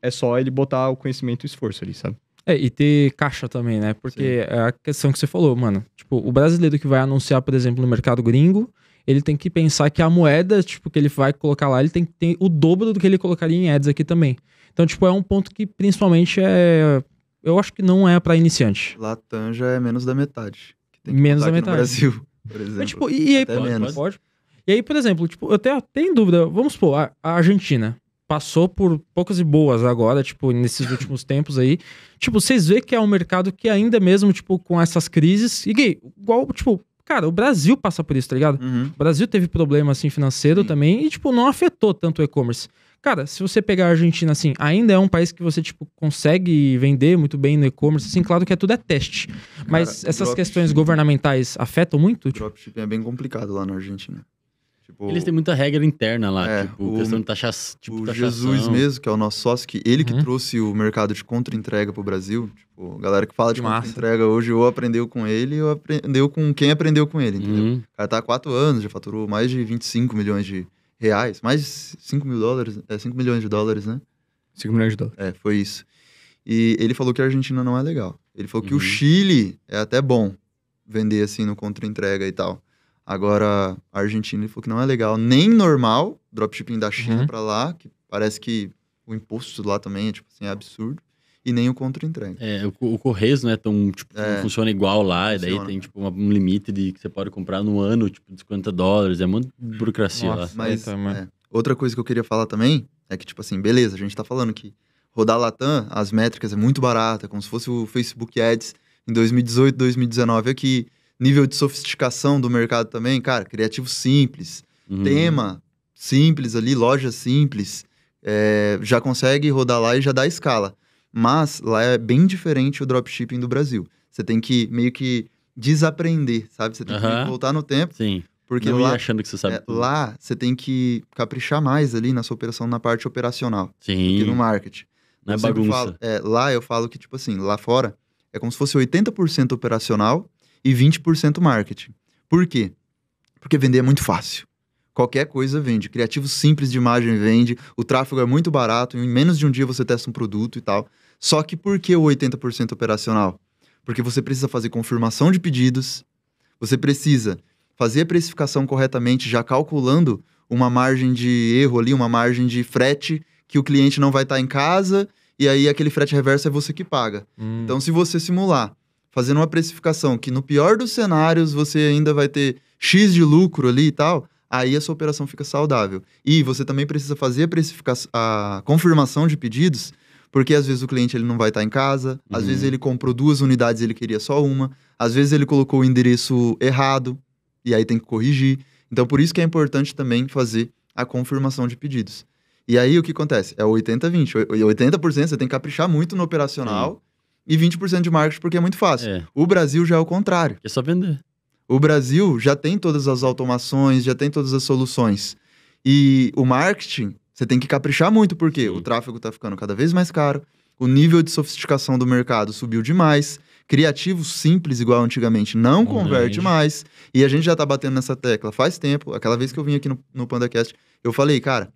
É só ele botar o conhecimento e o esforço ali, sabe? É, e ter caixa também, né? Porque Sim. é a questão que você falou, mano. Tipo, o brasileiro que vai anunciar, por exemplo, no mercado gringo, ele tem que pensar que a moeda, tipo, que ele vai colocar lá, ele tem que ter o dobro do que ele colocaria em ads aqui também. Então, tipo, é um ponto que principalmente é. Eu acho que não é para iniciante. Latam já é menos da metade. menos da metade. No Brasil, por exemplo. Mas, tipo, e aí, Até pode, menos. Pode, pode. E aí, por exemplo, tipo, eu até tenho dúvida. Vamos supor, a, a Argentina passou por poucas e boas agora, tipo, nesses últimos tempos aí. Tipo, vocês veem que é um mercado que ainda mesmo, tipo, com essas crises, e que, igual, tipo, Cara, o Brasil passa por isso, tá ligado? Uhum. O Brasil teve problema, assim, financeiro também e, tipo, não afetou tanto o e-commerce. Cara, se você pegar a Argentina, assim, ainda é um país que você, tipo, consegue vender muito bem no e-commerce, assim, claro que é tudo é teste. Mas Cara, essas questões governamentais afetam muito? Tipo? Dropshipping é bem complicado lá na Argentina. Tipo, Eles têm muita regra interna lá, é, tipo, o, questão de taxa, tipo, o taxação. Jesus mesmo, que é o nosso sócio, que ele que uhum. trouxe o mercado de contra-entrega pro Brasil. Tipo, a galera que fala de contra-entrega hoje ou aprendeu com ele ou aprendeu com quem aprendeu com ele, entendeu? Uhum. O cara tá há quatro anos, já faturou mais de 25 milhões de reais, mais de 5 mil dólares, é 5 milhões de dólares, né? 5 milhões de dólares. É, foi isso. E ele falou que a Argentina não é legal. Ele falou uhum. que o uhum. Chile é até bom vender assim no contra-entrega e tal. Agora, a Argentina ele falou que não é legal, nem normal, dropshipping da China uhum. para lá, que parece que o imposto lá também é, tipo assim, é absurdo, e nem o contra-entrega. É, o, o Correios não é tão, tipo, é, funciona igual lá, funciona. e daí tem, né? tipo, um limite de que você pode comprar no ano, tipo, de 50 dólares, é muito burocracia Nossa, lá. Mas, é, outra coisa que eu queria falar também é que, tipo assim, beleza, a gente tá falando que rodar Latam, as métricas é muito barata, como se fosse o Facebook Ads em 2018, 2019 aqui, nível de sofisticação do mercado também, cara, criativo simples, uhum. tema simples ali, loja simples, é, já consegue rodar lá e já dá escala. Mas lá é bem diferente o dropshipping do Brasil. Você tem que meio que desaprender, sabe? Você tem uhum. que voltar no tempo. Sim. Porque Não lá, achando que você sabe é, lá você tem que caprichar mais ali na sua operação, na parte operacional. Sim. Do que no marketing. Não é eu é bagunça. Falo, é, lá eu falo que, tipo assim, lá fora é como se fosse 80% operacional e 20% marketing. Por quê? Porque vender é muito fácil. Qualquer coisa vende. Criativo simples de imagem vende, o tráfego é muito barato, em menos de um dia você testa um produto e tal. Só que por que o 80% operacional? Porque você precisa fazer confirmação de pedidos, você precisa fazer a precificação corretamente, já calculando uma margem de erro ali, uma margem de frete que o cliente não vai estar tá em casa, e aí aquele frete reverso é você que paga. Hum. Então, se você simular fazendo uma precificação que no pior dos cenários você ainda vai ter X de lucro ali e tal, aí a sua operação fica saudável. E você também precisa fazer a, precificação, a confirmação de pedidos, porque às vezes o cliente ele não vai estar em casa, uhum. às vezes uhum. ele comprou duas unidades ele queria só uma, às vezes ele colocou o endereço errado e aí tem que corrigir. Então por isso que é importante também fazer a confirmação de pedidos. E aí o que acontece? É 80-20. 80%, 80 você tem que caprichar muito no operacional. Uhum e 20% de marketing porque é muito fácil. É. O Brasil já é o contrário. É só vender. O Brasil já tem todas as automações, já tem todas as soluções. E o marketing, você tem que caprichar muito, porque Sim. o tráfego está ficando cada vez mais caro, o nível de sofisticação do mercado subiu demais, criativo simples, igual antigamente, não Bom, converte mais. E a gente já está batendo nessa tecla faz tempo. Aquela vez que eu vim aqui no, no PandaCast, eu falei, cara,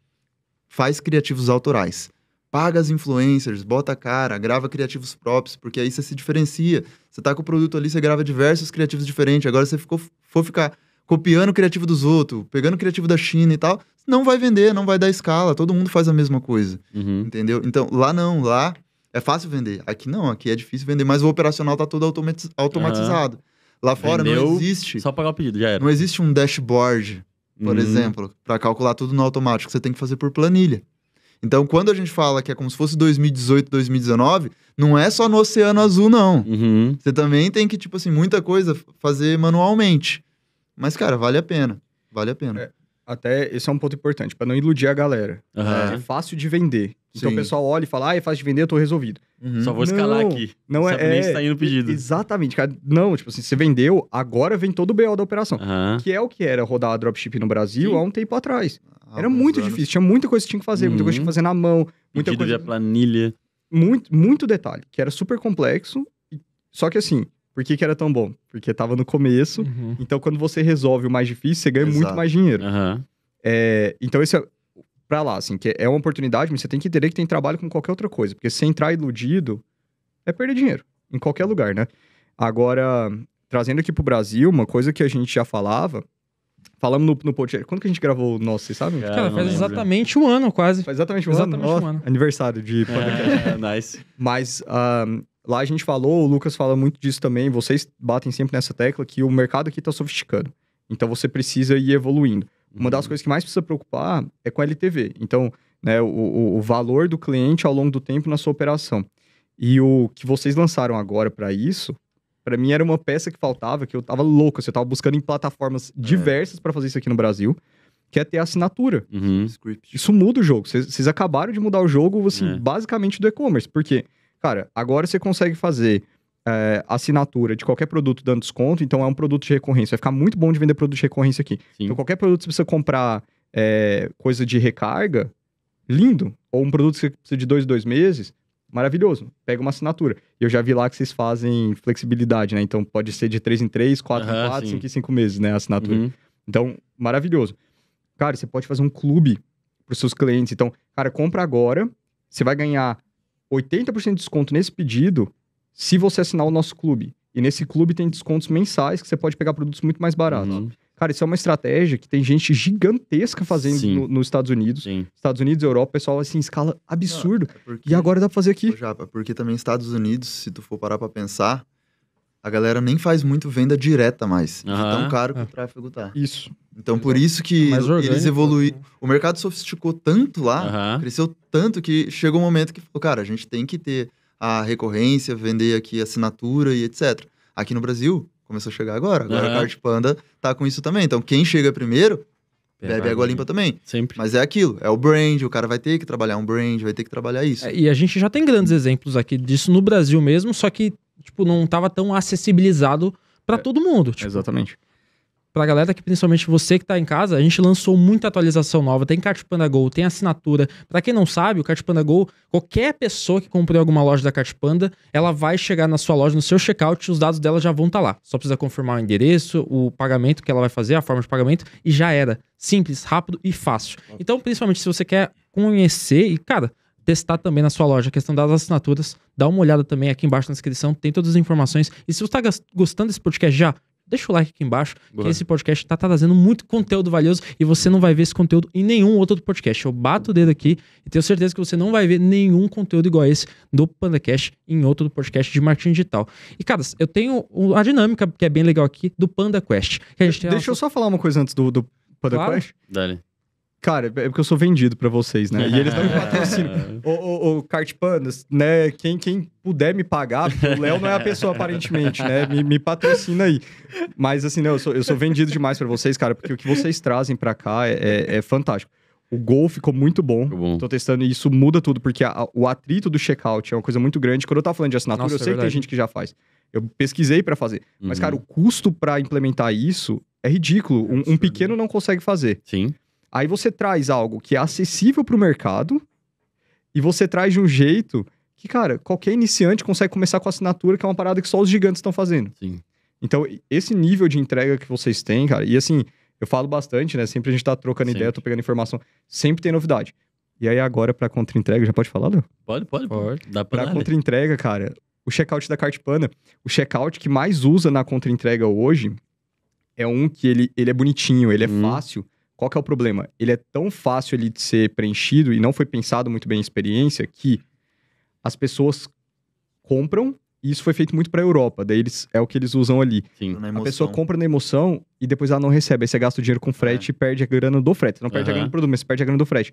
faz criativos autorais paga as influencers, bota a cara, grava criativos próprios, porque aí você se diferencia. Você tá com o produto ali, você grava diversos criativos diferentes. Agora você ficou, for ficar copiando o criativo dos outros, pegando o criativo da China e tal, não vai vender, não vai dar escala, todo mundo faz a mesma coisa. Uhum. Entendeu? Então, lá não, lá é fácil vender. Aqui não, aqui é difícil vender, mas o operacional tá todo automatiz automatizado. Uhum. Lá fora Vendeu, não existe. Só pagar o pedido, já era. Não existe um dashboard, por uhum. exemplo, para calcular tudo no automático. Você tem que fazer por planilha. Então, quando a gente fala que é como se fosse 2018, 2019, não é só no Oceano Azul, não. Uhum. Você também tem que, tipo assim, muita coisa fazer manualmente. Mas, cara, vale a pena. Vale a pena. É, até esse é um ponto importante, para não iludir a galera. Uhum. É fácil de vender. Então o pessoal olha e fala, ah, é fácil de vender, eu tô resolvido. Uhum. Só vou escalar não, aqui. Não é, é, está indo pedido. Exatamente, cara. Não, tipo assim, você vendeu, agora vem todo o BO da operação. Uhum. Que é o que era rodar dropship no Brasil Sim. há um tempo atrás. Era muito anos. difícil, tinha muita coisa que tinha que fazer, uhum. muita coisa que tinha que uhum. fazer na mão, muita Pedido coisa. De planilha. Muito, muito detalhe, que era super complexo. Só que assim, por que, que era tão bom? Porque tava no começo, uhum. então quando você resolve o mais difícil, você ganha Exato. muito mais dinheiro. Uhum. É, então esse é pra lá, assim, que é uma oportunidade, mas você tem que entender que tem trabalho com qualquer outra coisa, porque se entrar iludido, é perder dinheiro, em qualquer lugar, né? Agora, trazendo aqui pro Brasil, uma coisa que a gente já falava, Falamos no, no podcast. Quando que a gente gravou o nosso, vocês sabem? Cara, faz lembro. exatamente um ano quase. Faz exatamente um exatamente ano? Um ano. Oh, aniversário de é, podcast. É, nice. Mas um, lá a gente falou, o Lucas fala muito disso também, vocês batem sempre nessa tecla que o mercado aqui está sofisticando. Então você precisa ir evoluindo. Uma das uhum. coisas que mais precisa preocupar é com a LTV. Então, né, o, o, valor do cliente ao longo do tempo na sua operação. E o que vocês lançaram agora para isso para mim era uma peça que faltava, que eu tava louco, assim, eu tava buscando em plataformas é. diversas para fazer isso aqui no Brasil, que é ter a assinatura. Uhum. Isso muda o jogo. Vocês acabaram de mudar o jogo, assim, é. basicamente do e-commerce, porque, cara, agora você consegue fazer é, assinatura de qualquer produto dando desconto, então é um produto de recorrência. Vai ficar muito bom de vender produto de recorrência aqui. Sim. Então, qualquer produto que você precisa comprar é, coisa de recarga, lindo. Ou um produto que você precisa de dois, dois meses, maravilhoso. Pega uma assinatura. Eu já vi lá que vocês fazem flexibilidade, né? Então pode ser de 3 em 3, 4 uhum, em 4, sim. 5 em 5 meses, né? A assinatura. Uhum. Então, maravilhoso. Cara, você pode fazer um clube para os seus clientes. Então, cara, compra agora. Você vai ganhar 80% de desconto nesse pedido se você assinar o nosso clube. E nesse clube tem descontos mensais que você pode pegar produtos muito mais baratos. Uhum. Cara, isso é uma estratégia que tem gente gigantesca fazendo no, nos Estados Unidos. Sim. Estados Unidos, Europa, pessoal assim, escala absurdo. Não, é porque... E agora dá pra fazer aqui. porque também Estados Unidos, se tu for parar pra pensar, a galera nem faz muito venda direta mais. De tão caro que é. o tráfego tá. Isso. Então, por isso que é orgânico, eles evoluíram. Né? O mercado sofisticou tanto lá, cresceu tanto que chegou um momento que falou, cara, a gente tem que ter a recorrência, vender aqui assinatura e etc. Aqui no Brasil, começou a chegar agora. Agora uhum. a Cart Panda tá com isso também. Então, quem chega primeiro, bebe água limpa também. Sempre. Mas é aquilo, é o brand, o cara vai ter que trabalhar um brand, vai ter que trabalhar isso. É, e a gente já tem grandes exemplos aqui disso no Brasil mesmo, só que, tipo, não tava tão acessibilizado para é, todo mundo. Tipo, exatamente pra galera que principalmente você que tá em casa, a gente lançou muita atualização nova. Tem Catipanda Go, tem assinatura. Para quem não sabe, o Catipanda Go, qualquer pessoa que comprou alguma loja da Catipanda, ela vai chegar na sua loja, no seu checkout, os dados dela já vão estar tá lá. Só precisa confirmar o endereço, o pagamento que ela vai fazer, a forma de pagamento e já era. Simples, rápido e fácil. Então, principalmente se você quer conhecer e, cara, testar também na sua loja. A questão das assinaturas, dá uma olhada também aqui embaixo na descrição, tem todas as informações. E se você está gostando desse podcast já, deixa o like aqui embaixo, Boa. que esse podcast tá, tá trazendo muito conteúdo valioso e você não vai ver esse conteúdo em nenhum outro podcast. Eu bato o dedo aqui e tenho certeza que você não vai ver nenhum conteúdo igual a esse do PandaCast em outro podcast de marketing digital. E, cara, eu tenho a dinâmica que é bem legal aqui do PandaQuest. deixa uma... eu só falar uma coisa antes do, do PandaQuest. Claro. Cara, é porque eu sou vendido para vocês, né? E eles não me patrocinam. ô, ô, ô, né? Quem, quem puder me pagar, porque o Léo não é a pessoa, aparentemente, né? Me, me patrocina aí. Mas, assim, não, eu sou, eu sou vendido demais para vocês, cara, porque o que vocês trazem para cá é, é, é, fantástico. O gol ficou muito bom. Ficou bom. Tô testando e isso muda tudo, porque a, o atrito do checkout é uma coisa muito grande. Quando eu tava falando de assinatura, Nossa, eu é sei que tem gente que já faz. Eu pesquisei para fazer. Uhum. Mas, cara, o custo para implementar isso é ridículo. Um, um pequeno não consegue fazer. Sim. Aí você traz algo que é acessível para o mercado e você traz de um jeito que, cara, qualquer iniciante consegue começar com assinatura, que é uma parada que só os gigantes estão fazendo. Sim. Então, esse nível de entrega que vocês têm, cara, e assim, eu falo bastante, né? Sempre a gente tá trocando sempre. ideia, tô pegando informação, sempre tem novidade. E aí, agora, pra contra-entrega, já pode falar, Léo? Pode, pode, pode. Dá pra pra contra-entrega, cara, o checkout da Cartpana, o checkout que mais usa na contra-entrega hoje é um que ele, ele é bonitinho, ele é hum. fácil qual que é o problema? Ele é tão fácil de ser preenchido e não foi pensado muito bem a experiência que as pessoas compram e isso foi feito muito para a Europa. Daí eles, é o que eles usam ali. Sim. A pessoa compra na emoção e depois ela não recebe. Aí você gasta o dinheiro com frete é. e perde a grana do frete. Não perde uhum. a grana do produto, mas perde a grana do frete.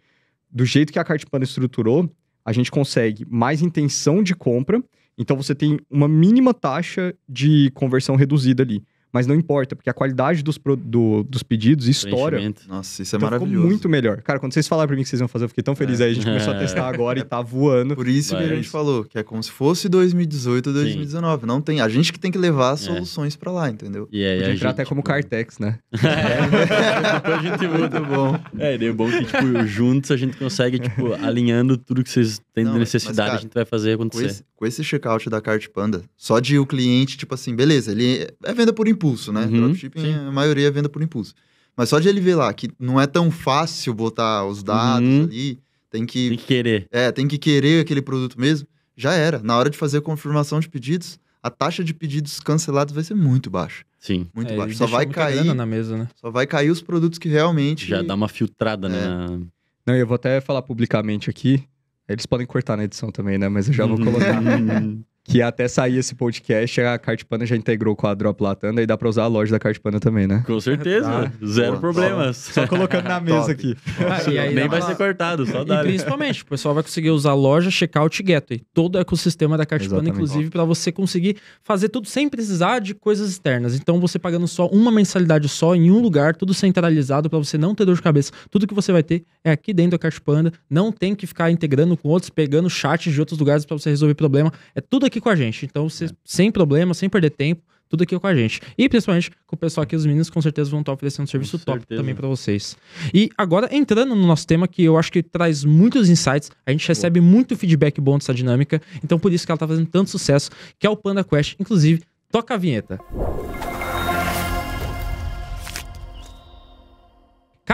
Do jeito que a Cartipano estruturou, a gente consegue mais intenção de compra. Então você tem uma mínima taxa de conversão reduzida ali mas não importa, porque a qualidade dos, pro, do, dos pedidos estoura. Nossa, isso é então maravilhoso. Ficou muito melhor. Cara, quando vocês falaram pra mim que vocês iam fazer, eu fiquei tão feliz. É. Aí a gente começou a testar agora é. e tá voando. Por isso mas... que a gente falou, que é como se fosse 2018 ou 2019. Não tem, a gente que tem que levar as é. soluções pra lá, entendeu? E aí, Podia entrar gente... até como tipo Cartex, né? é. a gente muito bom. É, e é bom que, tipo, juntos a gente consegue, tipo, alinhando tudo que vocês têm não, necessidade, mas, cara, a gente vai fazer acontecer. Com esse, com esse checkout da Cart Panda, só de o cliente, tipo assim, beleza, ele é venda por impulso, né? Uhum, Dropshipping, sim. a maioria é venda por impulso. Mas só de ele ver lá que não é tão fácil botar os dados uhum. ali, tem que... Tem que querer. É, tem que querer aquele produto mesmo. Já era. Na hora de fazer a confirmação de pedidos, a taxa de pedidos cancelados vai ser muito baixa. Sim. Muito é, baixa. Só vai cair... na mesa, né? Só vai cair os produtos que realmente... Já dá uma filtrada, é. né? Não, eu vou até falar publicamente aqui. Eles podem cortar na edição também, né? Mas eu já vou colocar. Que até sair esse podcast, a Cartipana já integrou com a Drop Latanda e dá pra usar a loja da Cartipana também, né? Com certeza, ah, zero pô, problemas. Só, só, colocando na mesa aqui. Ah, Nem vai uma... ser cortado, só dá. E principalmente, o pessoal vai conseguir usar loja, checkout e gateway. Todo o ecossistema da Cartipana, inclusive, para você conseguir fazer tudo sem precisar de coisas externas. Então, você pagando só uma mensalidade só em um lugar, tudo centralizado para você não ter dor de cabeça. Tudo que você vai ter é aqui dentro da Cartipanda. Não tem que ficar integrando com outros, pegando chats de outros lugares para você resolver problema. É tudo aqui aqui com a gente. Então, você, é. sem problema, sem perder tempo, tudo aqui com a gente. E principalmente com o pessoal aqui, os meninos com certeza vão estar oferecendo um serviço top também para vocês. E agora, entrando no nosso tema, que eu acho que traz muitos insights, a gente recebe Boa. muito feedback bom dessa dinâmica, então por isso que ela está fazendo tanto sucesso, que é o Panda Quest. Inclusive, toca a vinheta. Música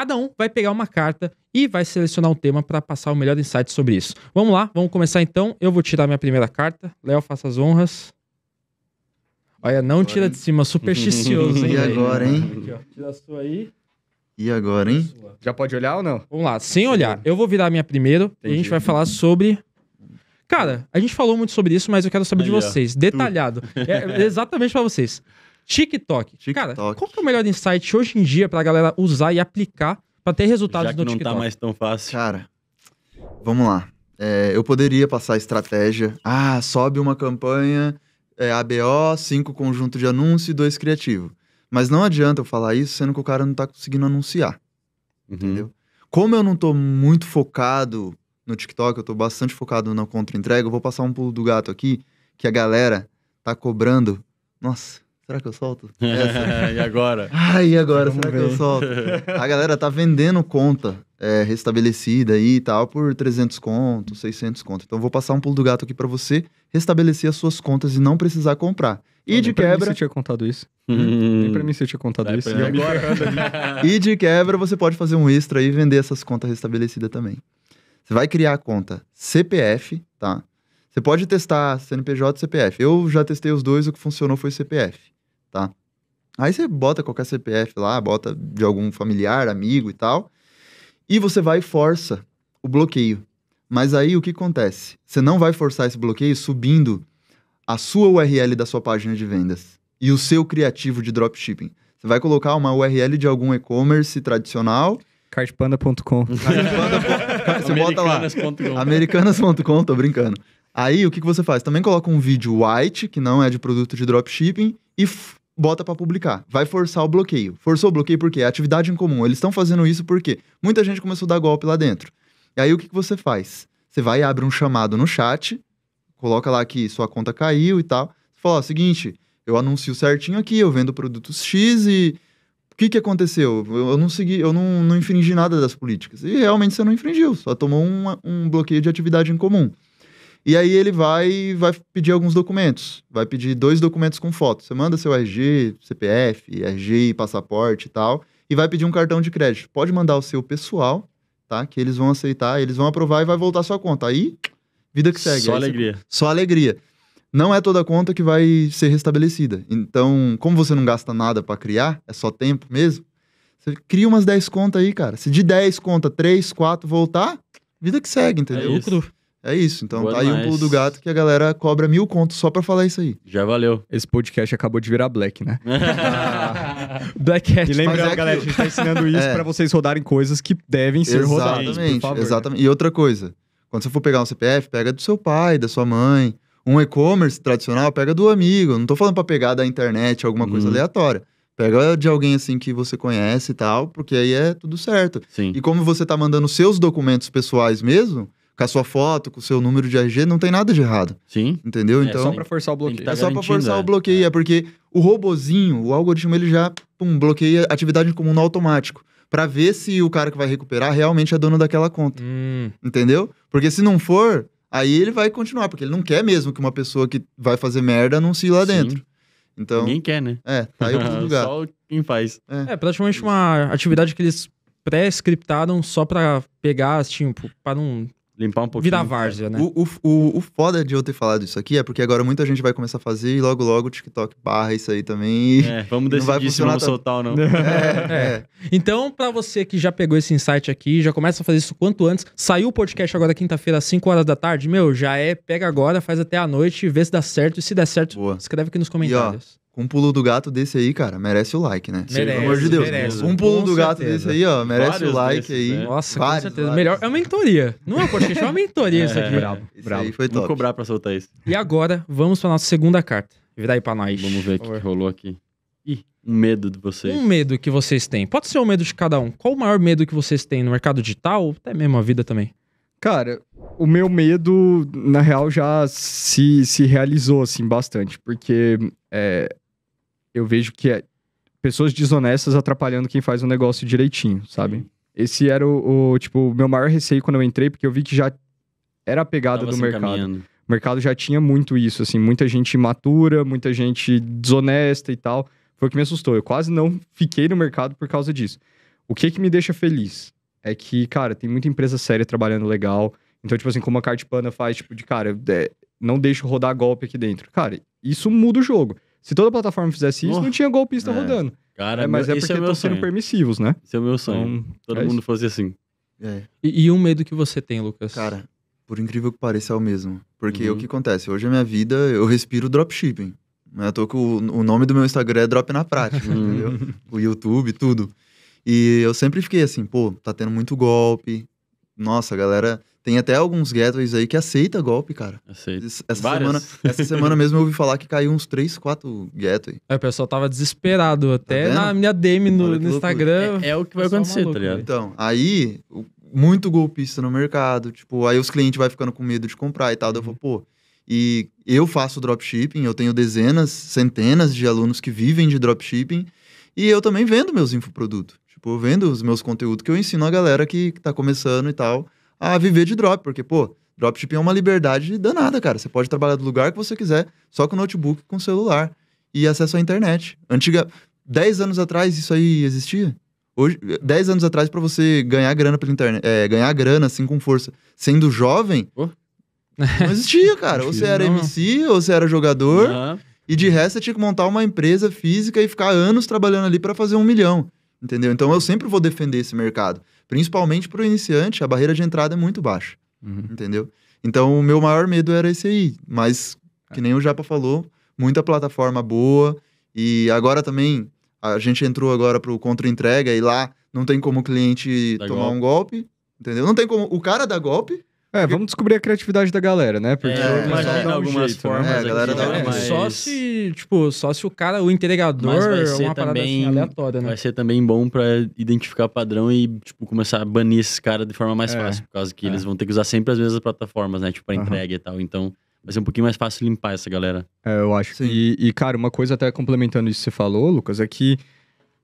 Cada um vai pegar uma carta e vai selecionar um tema para passar o melhor insight sobre isso. Vamos lá, vamos começar então. Eu vou tirar minha primeira carta. Léo, faça as honras. Olha, não agora, tira hein? de cima, supersticioso, hein? E agora, hein? Aqui, ó. Tira a sua aí. E agora, hein? Já pode olhar ou não? Vamos lá, sem olhar. Eu vou virar a minha primeiro Entendi. e a gente vai falar sobre Cara, a gente falou muito sobre isso, mas eu quero saber Aí, de vocês, ó, detalhado. É, é, exatamente para vocês. TikTok. TikTok. Cara, qual que é o melhor insight hoje em dia pra galera usar e aplicar pra ter resultados Já que no não tá mais tão fácil. Cara, vamos lá. É, eu poderia passar estratégia. Ah, sobe uma campanha, é, ABO, cinco conjunto de anúncio e dois criativo. Mas não adianta eu falar isso, sendo que o cara não tá conseguindo anunciar. Uhum. Entendeu? Como eu não tô muito focado no TikTok, eu tô bastante focado na contra-entrega, eu vou passar um pulo do gato aqui, que a galera tá cobrando. Nossa, Será que eu solto? e agora? Ah, e agora? Vamos Será ver. que eu solto? A galera tá vendendo conta é, restabelecida aí e tal por 300 contos, 600 contos. Então, vou passar um pulo do gato aqui para você restabelecer as suas contas e não precisar comprar. E não, de quebra. Pra mim você tinha contado isso. Hum. Nem pra mim você tinha contado é, isso. E, agora... e de quebra, você pode fazer um extra e vender essas contas restabelecidas também. Você vai criar a conta CPF, tá? Você pode testar CNPJ e CPF. Eu já testei os dois, o que funcionou foi CPF tá? Aí você bota qualquer CPF lá, bota de algum familiar, amigo e tal, e você vai e força o bloqueio. Mas aí o que acontece? Você não vai forçar esse bloqueio subindo a sua URL da sua página de vendas e o seu criativo de dropshipping. Você vai colocar uma URL de algum e-commerce tradicional. Cartpanda.com. Cartpanda. você bota lá. Americanas.com, tô brincando. Aí o que, que você faz? Também coloca um vídeo white, que não é de produto de dropshipping, e bota para publicar. Vai forçar o bloqueio. Forçou o bloqueio porque é atividade em comum. Eles estão fazendo isso porque muita gente começou a dar golpe lá dentro. E aí o que, que você faz? Você vai e abre um chamado no chat, coloca lá que sua conta caiu e tal. Você fala, ó, seguinte, eu anuncio certinho aqui, eu vendo produtos X e o que, que aconteceu? Eu, eu não segui, eu não, não infringi nada das políticas. E realmente você não infringiu, só tomou um, um bloqueio de atividade em comum. E aí ele vai vai pedir alguns documentos. Vai pedir dois documentos com foto. Você manda seu RG, CPF, RG, passaporte e tal. E vai pedir um cartão de crédito. Pode mandar o seu pessoal, tá? Que eles vão aceitar, eles vão aprovar e vai voltar sua conta. Aí, vida que segue. Só aí alegria. Você... Só alegria. Não é toda conta que vai ser restabelecida. Então, como você não gasta nada para criar, é só tempo mesmo, você cria umas 10 contas aí, cara. Se de 10 conta, 3, 4 voltar, vida que segue, é entendeu? É lucro. É isso. Então Boa tá demais. aí o pulo do gato que a galera cobra mil contos só pra falar isso aí. Já valeu. Esse podcast acabou de virar black, né? black Hat. E lembrando, é galera, aquilo. a gente tá ensinando isso é. pra vocês rodarem coisas que devem ser exatamente, rodadas, por favor. Exatamente. E outra coisa, quando você for pegar um CPF, pega do seu pai, da sua mãe. Um e-commerce tradicional, pega do amigo. Não tô falando pra pegar da internet alguma coisa hum. aleatória. Pega de alguém assim que você conhece e tal, porque aí é tudo certo. Sim. E como você tá mandando seus documentos pessoais mesmo, com a sua foto, com o seu número de RG, não tem nada de errado. Sim. Entendeu? É, é então, só pra forçar o bloqueio. Tá é só pra forçar é. o bloqueio, é. é porque o robozinho, o algoritmo, ele já pum, bloqueia atividade comum no automático. para ver se o cara que vai recuperar realmente é dono daquela conta. Hum. Entendeu? Porque se não for, aí ele vai continuar, porque ele não quer mesmo que uma pessoa que vai fazer merda anuncie lá Sim. dentro. Então, Ninguém quer, né? É, tá aí o lugar. Só quem faz. É. é, praticamente uma atividade que eles pré-scriptaram só para pegar, tipo, para não limpar um pouquinho. Virar várzea, né? O, o, o, foda de eu ter falado isso aqui é porque agora muita gente vai começar a fazer e logo logo o TikTok barra isso aí também. É, vamos decidir se vamos soltar ou não. É, é, é. Então, para você que já pegou esse insight aqui, já começa a fazer isso quanto antes. Saiu o podcast agora quinta-feira às 5 horas da tarde, meu, já é, pega agora, faz até a noite, vê se dá certo e se der certo, Boa. escreve aqui nos comentários. E, ó, com um pulo do gato desse aí, cara, merece o like, né? Merece, Pelo amor de Deus. Merece, um pulo do gato desse aí, ó, merece Vários o like desses, aí. Né? Nossa, Vários, com certeza. Melhor, é uma mentoria. Não é um podcast, é uma mentoria é, isso aqui. Bravo, esse bravo. Aí foi top. cobrar pra soltar isso. E agora, vamos pra nossa segunda carta. Vira aí pra nós. Vamos ver o que rolou aqui. Ih, um medo de vocês. Um medo que vocês têm. Pode ser o um medo de cada um. Qual o maior medo que vocês têm no mercado digital? Até mesmo a vida também. Cara, o meu medo, na real, já se, se realizou, assim, bastante. Porque é, eu vejo que é pessoas desonestas atrapalhando quem faz o um negócio direitinho, sabe? Sim. Esse era o, o, tipo, meu maior receio quando eu entrei, porque eu vi que já era a pegada Tava do mercado. O mercado já tinha muito isso, assim, muita gente imatura, muita gente desonesta e tal. Foi o que me assustou. Eu quase não fiquei no mercado por causa disso. O que que me deixa feliz é que, cara, tem muita empresa séria trabalhando legal. Então, tipo assim, como a Cartpana faz, tipo, de cara, é, não deixa rodar golpe aqui dentro. Cara, isso muda o jogo. Se toda plataforma fizesse isso, oh. não tinha golpista é. rodando. Cara, é, mas meu, é, é porque estão é sendo permissivos, né? Esse é o meu sonho. Então, Todo é mundo fazia assim. É. E, e o medo que você tem, Lucas? Cara, por incrível que pareça, é o mesmo. Porque uhum. o que acontece? Hoje a minha vida, eu respiro dropshipping. Eu tô com o nome do meu Instagram é Drop na Prática, entendeu? O YouTube, tudo. E eu sempre fiquei assim, pô, tá tendo muito golpe. Nossa, a galera tem até alguns gateways aí que aceita golpe, cara. Aceita. Essa, semana, essa semana mesmo eu ouvi falar que caiu uns 3, 4 gateway. É, o pessoal tava desesperado. Até tá na minha DM no, no Instagram. É, é, é, o que vai acontecer, tá maluco, tá ligado? Então, aí, muito golpista no mercado. Tipo, aí os clientes vai ficando com medo de comprar e tal. Daí eu falo, uhum. pô, e eu faço dropshipping, eu tenho dezenas, centenas de alunos que vivem de dropshipping. E eu também vendo meus infoprodutos. Tipo, eu vendo os meus conteúdos que eu ensino a galera que, que tá começando e tal a viver de drop, porque, pô, dropshipping é uma liberdade danada, cara. Você pode trabalhar do lugar que você quiser, só com notebook, com celular e acesso à internet. Antiga, 10 anos atrás isso aí existia? Hoje, 10 anos atrás para você ganhar grana pela internet, é, ganhar grana assim com força, sendo jovem, oh. não existia, cara. ou você era não. MC, ou você era jogador, e de resto você tinha que montar uma empresa física e ficar anos trabalhando ali para fazer um milhão entendeu? Então eu sempre vou defender esse mercado. Principalmente para o iniciante, a barreira de entrada é muito baixa, uhum. entendeu? Então o meu maior medo era esse aí, mas que nem o Japa falou, muita plataforma boa e agora também a gente entrou agora para o contra-entrega e lá não tem como o cliente tomar golpe. um golpe, entendeu? Não tem como o cara dar golpe, é, vamos descobrir a criatividade da galera, né? Porque é, imagina algumas jeito, né? formas. Né? É, a galera né? dá um jeito. Só se, tipo, só se o cara, o entregador, é uma parada assim, aleatória, né? Vai ser também bom para identificar padrão e, tipo, começar a banir esses caras de forma mais é. fácil, por causa que é. eles vão ter que usar sempre as mesmas plataformas, né? Tipo, pra uhum. entrega e tal. Então, vai ser um pouquinho mais fácil limpar essa galera. É, eu acho. Sim. E, e, cara, uma coisa até complementando isso que você falou, Lucas, é que,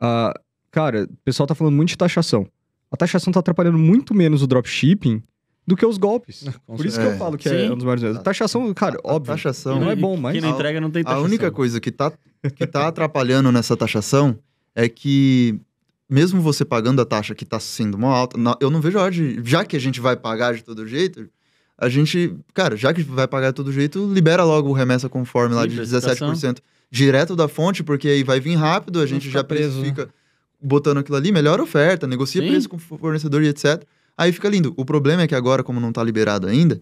uh, cara, o pessoal tá falando muito de taxação. A taxação tá atrapalhando muito menos o dropshipping do que os golpes. Por isso que eu falo que é, é Sim. é um dos maiores Taxação, cara, a, óbvio. Taxação. Não é bom, mas. Quem não entrega não tem taxação. A única coisa que tá, que tá atrapalhando nessa taxação é que mesmo você pagando a taxa que está sendo mó alta, eu não vejo a hora de. Já que a gente vai pagar de todo jeito, a gente. Cara, já que vai pagar de todo jeito, libera logo o remessa conforme lá de 17%. Direto da fonte, porque aí vai vir rápido, a gente já preso. Né? fica botando aquilo ali, melhor oferta, negocia Sim. preço com o fornecedor e etc. Aí fica lindo. O problema é que agora, como não está liberado ainda,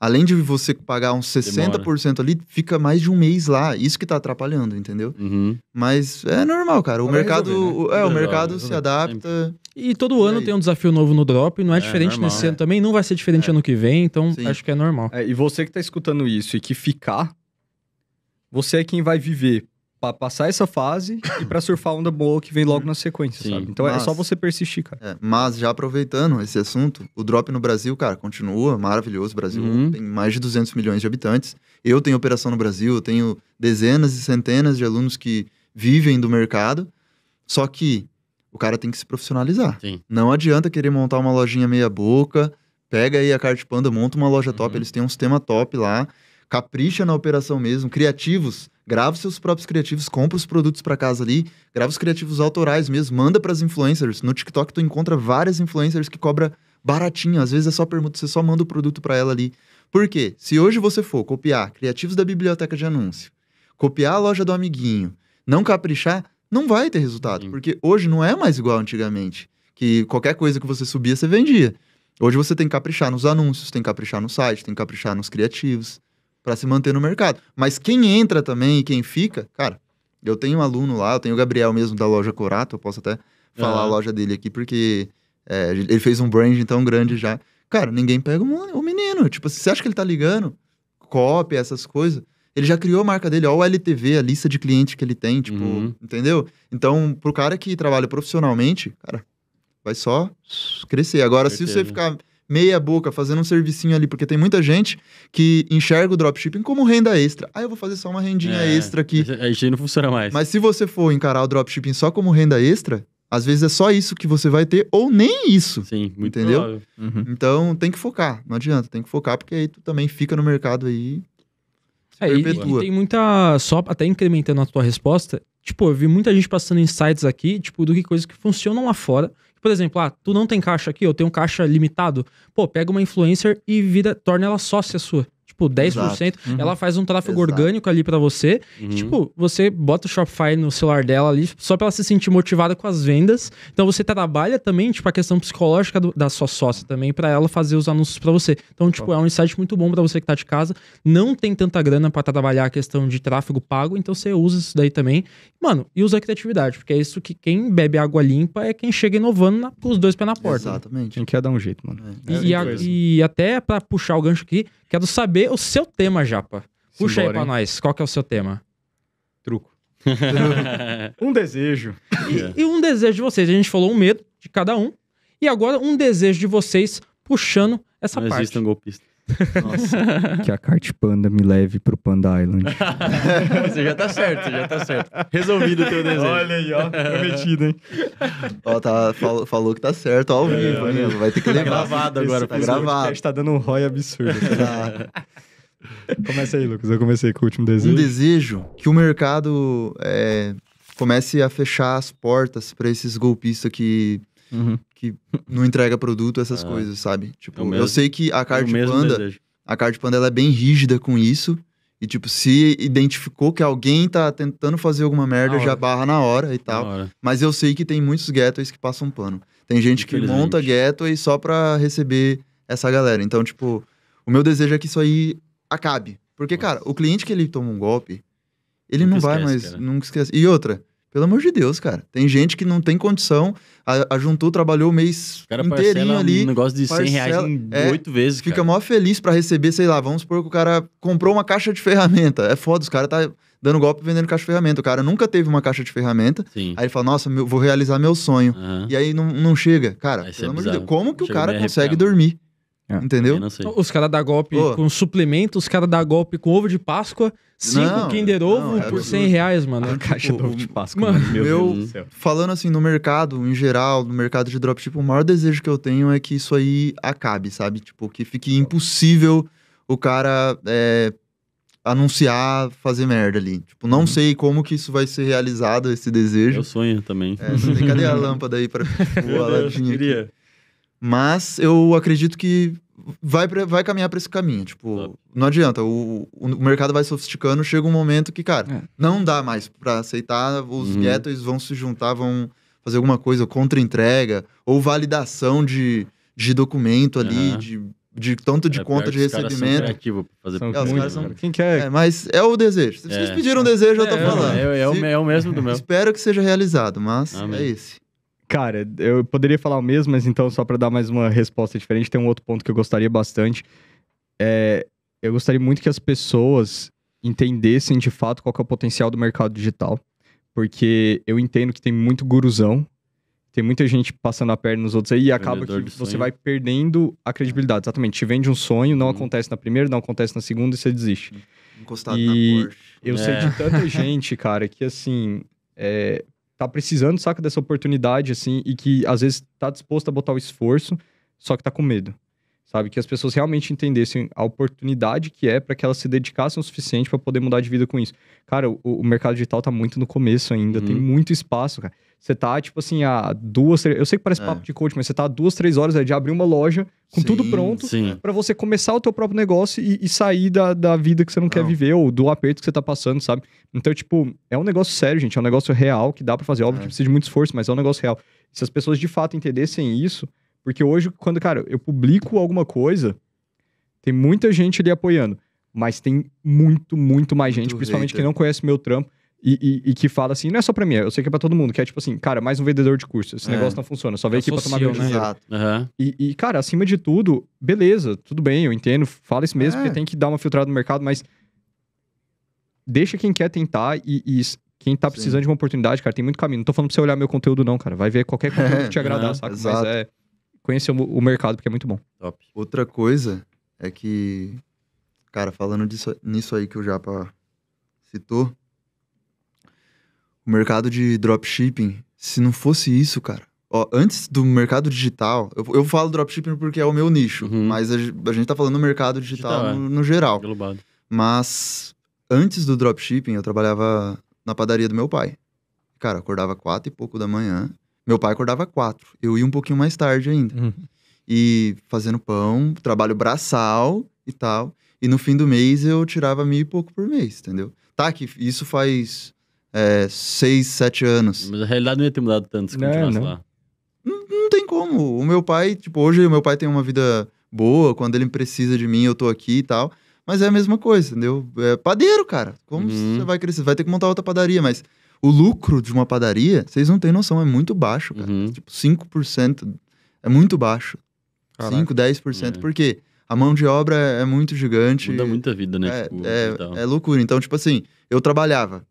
além de você pagar uns 60% Demora. ali, fica mais de um mês lá. Isso que tá atrapalhando, entendeu? Uhum. Mas é normal, cara. O mercado, resolver, né? é, o mercado se adapta. E todo ano tem um desafio novo no drop, não é, é diferente normal, nesse é. ano também, não vai ser diferente é. ano que vem, então Sim. acho que é normal. É, e você que tá escutando isso e que ficar, você é quem vai viver, para passar essa fase e para surfar onda boa que vem logo uhum. na sequência, Sim. sabe? Então mas, é só você persistir, cara. É, mas já aproveitando esse assunto, o drop no Brasil, cara, continua maravilhoso. O Brasil uhum. tem mais de 200 milhões de habitantes. Eu tenho operação no Brasil, eu tenho dezenas e centenas de alunos que vivem do mercado. Só que o cara tem que se profissionalizar. Sim. Não adianta querer montar uma lojinha meia boca, pega aí a Cart Panda, monta uma loja top, uhum. eles têm um sistema top lá, capricha na operação mesmo, criativos grava seus próprios criativos, compra os produtos para casa ali, grava os criativos autorais mesmo, manda para as influencers. No TikTok tu encontra várias influencers que cobra baratinho, às vezes é só permuta, você só manda o produto para ela ali. Por quê? Se hoje você for copiar criativos da biblioteca de anúncio, copiar a loja do amiguinho, não caprichar, não vai ter resultado, Sim. porque hoje não é mais igual antigamente, que qualquer coisa que você subia, você vendia. Hoje você tem que caprichar nos anúncios, tem que caprichar no site, tem que caprichar nos criativos para se manter no mercado. Mas quem entra também e quem fica, cara, eu tenho um aluno lá, eu tenho o Gabriel mesmo da loja Corato, eu posso até falar uhum. a loja dele aqui, porque é, ele fez um brand tão grande já. Cara, ninguém pega o menino. Tipo, você acha que ele tá ligando? Copy, essas coisas. Ele já criou a marca dele, ó, o LTV, a lista de clientes que ele tem, tipo, uhum. entendeu? Então, pro cara que trabalha profissionalmente, cara, vai só crescer. Agora, Certeza. se você ficar meia boca, fazendo um servicinho ali, porque tem muita gente que enxerga o dropshipping como renda extra. Ah, eu vou fazer só uma rendinha é, extra aqui. Aí não funciona mais. Mas se você for encarar o dropshipping só como renda extra, às vezes é só isso que você vai ter, ou nem isso. Sim, muito entendeu? Uhum. Então tem que focar, não adianta, tem que focar, porque aí tu também fica no mercado aí. É, e, e, tem muita. Só até incrementando a tua resposta, tipo, eu vi muita gente passando insights aqui, tipo, do que coisas que funcionam lá fora por exemplo, ah, tu não tem caixa aqui, eu tenho um caixa limitado. Pô, pega uma influencer e vida, torna ela sócia sua tipo, 10%, uhum. ela faz um tráfego Exato. orgânico ali para você. Uhum. E, tipo, você bota o Shopify no celular dela ali tipo, só para ela se sentir motivada com as vendas. Então você trabalha também, tipo, a questão psicológica do, da sua sócia também para ela fazer os anúncios para você. Então, tipo, é um insight muito bom para você que tá de casa, não tem tanta grana para trabalhar a questão de tráfego pago, então você usa isso daí também. Mano, e usa a criatividade, porque é isso que quem bebe água limpa é quem chega inovando na, com os dois pés na porta. Exatamente. Né? Quem quer dar um jeito, mano. É. E, é e, a, e até para puxar o gancho aqui, quero saber o seu tema, Japa. Puxa Simbora, aí pra hein? nós, qual que é o seu tema? Truco. um desejo. E, é. e, um desejo de vocês. A gente falou um medo de cada um. E agora um desejo de vocês puxando essa Não parte. existe um golpista. Nossa. que a carte Panda me leve pro Panda Island. você já tá certo, já tá certo. Resolvido o teu desejo. Olha aí, ó. Prometido, hein? ó, tá, falou, falou que tá certo ao vivo, é, Vai ter que tá levar. gravado agora. Tá gravado. Tá dando um rói absurdo. Tá? Começa aí, Lucas. Eu comecei com o último desejo. Um desejo que o mercado é, comece a fechar as portas para esses golpistas que uhum. que não entrega produto, essas ah, coisas, sabe? Tipo, é eu sei que a é Card Panda, a Card Panda ela é bem rígida com isso. E, tipo, se identificou que alguém tá tentando fazer alguma merda, já barra na hora e tal. Hora. Mas eu sei que tem muitos gateways que passam pano. Tem gente que monta gateway só pra receber essa galera. Então, tipo, o meu desejo é que isso aí acabe. Porque, Nossa. cara, o cliente que ele toma um golpe, ele nunca não vai esquece, mais, cara. nunca esquece. E outra, pelo amor de Deus, cara. Tem gente que não tem condição. A, a trabalhou o mês o cara inteirinho ali. um negócio de 100 parcela, reais em é, oito é, vezes, Fica mó feliz para receber, sei lá, vamos supor que o cara comprou uma caixa de ferramenta. É foda, os caras tá dando golpe vendendo caixa de ferramenta. O cara nunca teve uma caixa de ferramenta. Sim. Aí ele fala, nossa, meu, vou realizar meu sonho. Uhum. E aí não, não chega. Cara, pelo é amor de Deus, como que o cara consegue dormir? É. Entendeu? Então, os caras dão golpe Pô. com suplemento, os caras dão golpe com ovo de Páscoa, cinco não, Kinder Ovo não, é por cem 100 reais, mano. A caixa tipo, do ovo de Páscoa. Mano, meu Deus do céu. Falando assim, no mercado, em geral, no mercado de dropship, tipo, o maior desejo que eu tenho é que isso aí acabe, sabe? Tipo, que fique impossível o cara é, anunciar fazer merda ali. Tipo, não uhum. sei como que isso vai ser realizado, esse desejo. Eu é sonho também. É, cadê a lâmpada aí pra voar Meu queria. Mas eu acredito que vai, pra, vai caminhar para esse caminho. Tipo, não adianta. O, o, mercado vai sofisticando, chega um momento que, cara, é. não dá mais para aceitar. Os uhum. ghettos vão se juntar, vão fazer alguma coisa contra entrega ou validação de, de documento ali, uhum. de, de tanto de é, conta de recebimento. São fazer são é, muito, são... Quem quer? É, mas é o desejo. Se vocês é. pediram um desejo, eu tô é, falando. É, é o, é o mesmo do meu. Espero que seja realizado, mas Amém. é esse. Cara, eu poderia falar o mesmo, mas então, só para dar mais uma resposta diferente, tem um outro ponto que eu gostaria bastante. É, eu gostaria muito que as pessoas entendessem de fato qual é o potencial do mercado digital. Porque eu entendo que tem muito guruzão, tem muita gente passando a perna nos outros aí e acaba que você vai perdendo a credibilidade. Exatamente, te vende um sonho, não hum. acontece na primeira, não acontece na segunda e você desiste. Encostado e na Porsche. Eu é. sei de tanta gente, cara, que assim, é, tá precisando, saca, dessa oportunidade, assim, e que às vezes tá disposto a botar o esforço, só que tá com medo sabe? Que as pessoas realmente entendessem a oportunidade que é para que elas se dedicassem o suficiente para poder mudar de vida com isso. Cara, o, o mercado digital está muito no começo ainda, uhum. tem muito espaço, cara. Você tá, tipo assim, a duas, três... eu sei que parece é. papo de coach, mas você tá há duas, três horas né, de abrir uma loja com sim, tudo pronto para você começar o teu próprio negócio e, e sair da, da vida que você não, não, quer viver ou do aperto que você tá passando, sabe? Então, tipo, é um negócio sério, gente, é um negócio real que dá para fazer. Óbvio é. que precisa de muito esforço, mas é um negócio real. Se as pessoas de fato entendessem isso, porque hoje, quando, cara, eu publico alguma coisa, tem muita gente ali apoiando. Mas tem muito, muito mais muito gente, principalmente hater. quem não conhece meu trampo. E, e, e, que fala assim, não é só pra mim, eu sei que é pra todo mundo, que é tipo assim, cara, mais um vendedor de curso, esse é. negócio não funciona, só veio aqui pra tomar meu né? Exato. Uhum. E, e, cara, acima de tudo, beleza, tudo bem, eu entendo, fala isso mesmo, é. porque tem que dar uma filtrada no mercado, mas deixa quem quer tentar e, quem tá Sim. precisando de uma oportunidade, cara, tem muito caminho. Não tô falando pra você olhar meu conteúdo, não, cara. Vai ver qualquer conteúdo que te é. agradar, saca? Exato. Mas é conhecer o, mercado, porque é muito bom. Top. Outra coisa é que, cara, falando disso, nisso aí que o Japa citou, o mercado de dropshipping, se não fosse isso, cara. Ó, antes do mercado digital, eu, eu falo dropshipping porque é o meu nicho, uhum. mas a, a, gente tá falando do mercado digital, digital no, é. no, geral. Globado. Mas antes do dropshipping, eu trabalhava na padaria do meu pai. Cara, acordava quatro e pouco da manhã, meu pai acordava quatro. Eu ia um pouquinho mais tarde ainda. Uhum. E fazendo pão, trabalho braçal e tal. E no fim do mês eu tirava mil e pouco por mês, entendeu? Tá, que isso faz é, seis, sete anos. Mas a realidade não ia ter mudado tanto se continuasse não. lá. Não, não, tem como. O meu pai, tipo, hoje o meu pai tem uma vida boa, quando ele precisa de mim, eu tô aqui e tal. Mas é a mesma coisa, entendeu? É padeiro, cara. Como uhum. você vai crescer? Vai ter que montar outra padaria, mas o lucro de uma padaria, vocês não têm noção, é muito baixo, cara. Uhum. Tipo, 5% é muito baixo. Caraca. 5, 10%, é. porque a mão de obra é muito gigante. Muda muita vida, né? É, tipo, é, é loucura. Então, tipo assim, eu trabalhava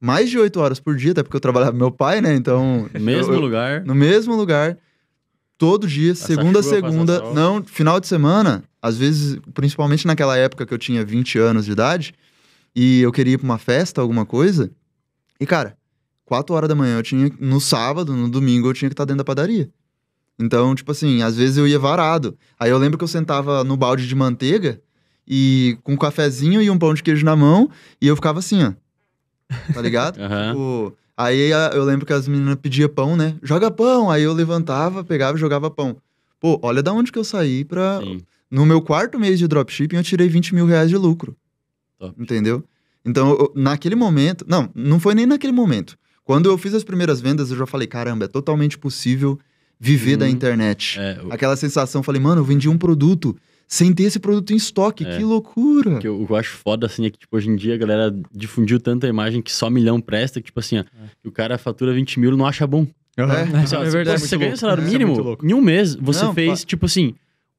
mais de 8 horas por dia, até porque eu trabalhava com meu pai, né? Então. mesmo eu, lugar. No mesmo lugar. Todo dia, segunda a segunda. Não, final de semana, às vezes, principalmente naquela época que eu tinha 20 anos de idade, e eu queria ir pra uma festa, alguma coisa. E, cara, 4 horas da manhã eu tinha. No sábado, no domingo, eu tinha que estar dentro da padaria. Então, tipo assim, às vezes eu ia varado. Aí eu lembro que eu sentava no balde de manteiga e com um cafezinho e um pão de queijo na mão, e eu ficava assim, ó. Tá ligado? uhum. aí eu lembro que as meninas pediam pão, né? Joga pão! Aí eu levantava, pegava e jogava pão. Pô, olha da onde que eu saí pra. Sim. No meu quarto mês de dropshipping, eu tirei 20 mil reais de lucro. Top. Entendeu? Então, eu, naquele momento. Não, não foi nem naquele momento. Quando eu fiz as primeiras vendas, eu já falei, caramba, é totalmente possível viver da uhum. internet. É, Aquela sensação, falei, mano, eu vendi um produto sem ter esse produto em estoque, é. que loucura! O que eu, eu, acho foda, assim, é que, tipo, hoje em dia a galera difundiu tanta imagem que só milhão presta, que, tipo assim, ó, é. o cara fatura 20 mil e não acha bom. Tipo, assim, é, é, é, verdade. Você ganha o salário é mínimo em um mês, você não, fez, tipo assim,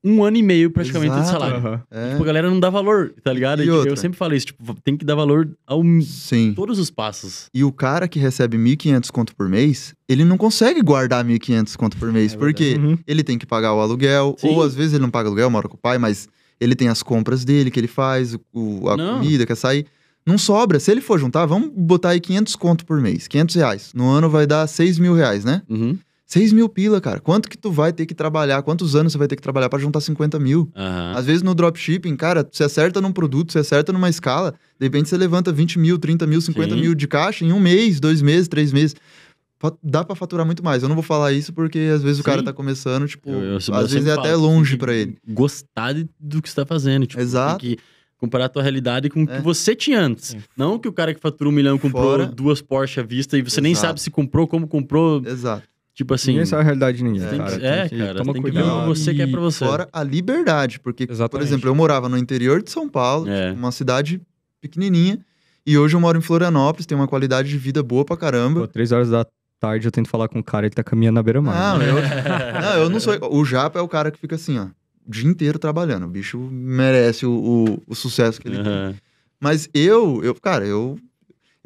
um ano e meio praticamente Exato. de salário. Tipo, é. Tipo, a galera não dá valor, tá ligado? E e tipo, eu sempre falo isso, tipo, tem que dar valor a todos os passos. E o cara que recebe 1.500 conto por mês, ele não consegue guardar 1.500 conto por mês, é porque uhum. ele tem que pagar o aluguel, Sim. ou às vezes ele não paga aluguel, mora com o pai, mas ele tem as compras dele que ele faz, o, a não. comida, quer sair. Não sobra. Se ele for juntar, vamos botar aí 500 conto por mês, 500 reais. No ano vai dar 6 mil reais, né? Uhum. 6 mil pila, cara. Quanto que tu vai ter que trabalhar? Quantos anos você vai ter que trabalhar para juntar 50 mil? Uhum. Às vezes no dropshipping, cara, você acerta num produto, você acerta numa escala, de repente você levanta 20 mil, 30 mil, 50 Sim. mil de caixa em um mês, dois meses, três meses. Dá para faturar muito mais. Eu não vou falar isso porque às vezes Sim. o cara tá começando, tipo, eu, eu, às vezes é até longe para ele. Gostar do que você tá fazendo, tipo, Exato comparar a tua realidade com o é. que você tinha antes. Sim. Não que o cara que faturou um milhão comprou Fora. duas Porsche à vista e você Exato. nem sabe se comprou, como comprou. Exato. Tipo assim. Ninguém sabe a realidade de ninguém. É, cara, é, que, cara, toma tem Que ver você quer é pra você. Fora a liberdade, porque, Exatamente. por exemplo, eu morava no interior de São Paulo, é. Tipo, uma cidade pequenininha, e hoje eu moro em Florianópolis, tenho uma qualidade de vida boa pra caramba. Pô, três horas da tarde eu tento falar com o um cara, ele tá caminhando na beira-mar. Não, né? eu, não, eu não sou. O Japa é o cara que fica assim, ó, o dia inteiro trabalhando. O bicho merece o, o, o sucesso que ele uhum. tem. Mas eu, eu, cara, eu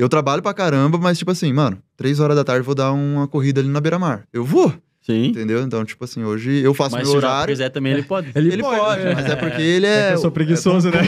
eu trabalho pra caramba, mas, tipo assim, mano, três horas da tarde vou dar uma corrida ali na beira-mar. Eu vou. Sim. Entendeu? Então, tipo assim, hoje eu faço mas meu horário. Mas se quiser também, ele pode. Ele, ele pode, pode é. mas é porque é ele é... é eu sou preguiçoso, é, como, né?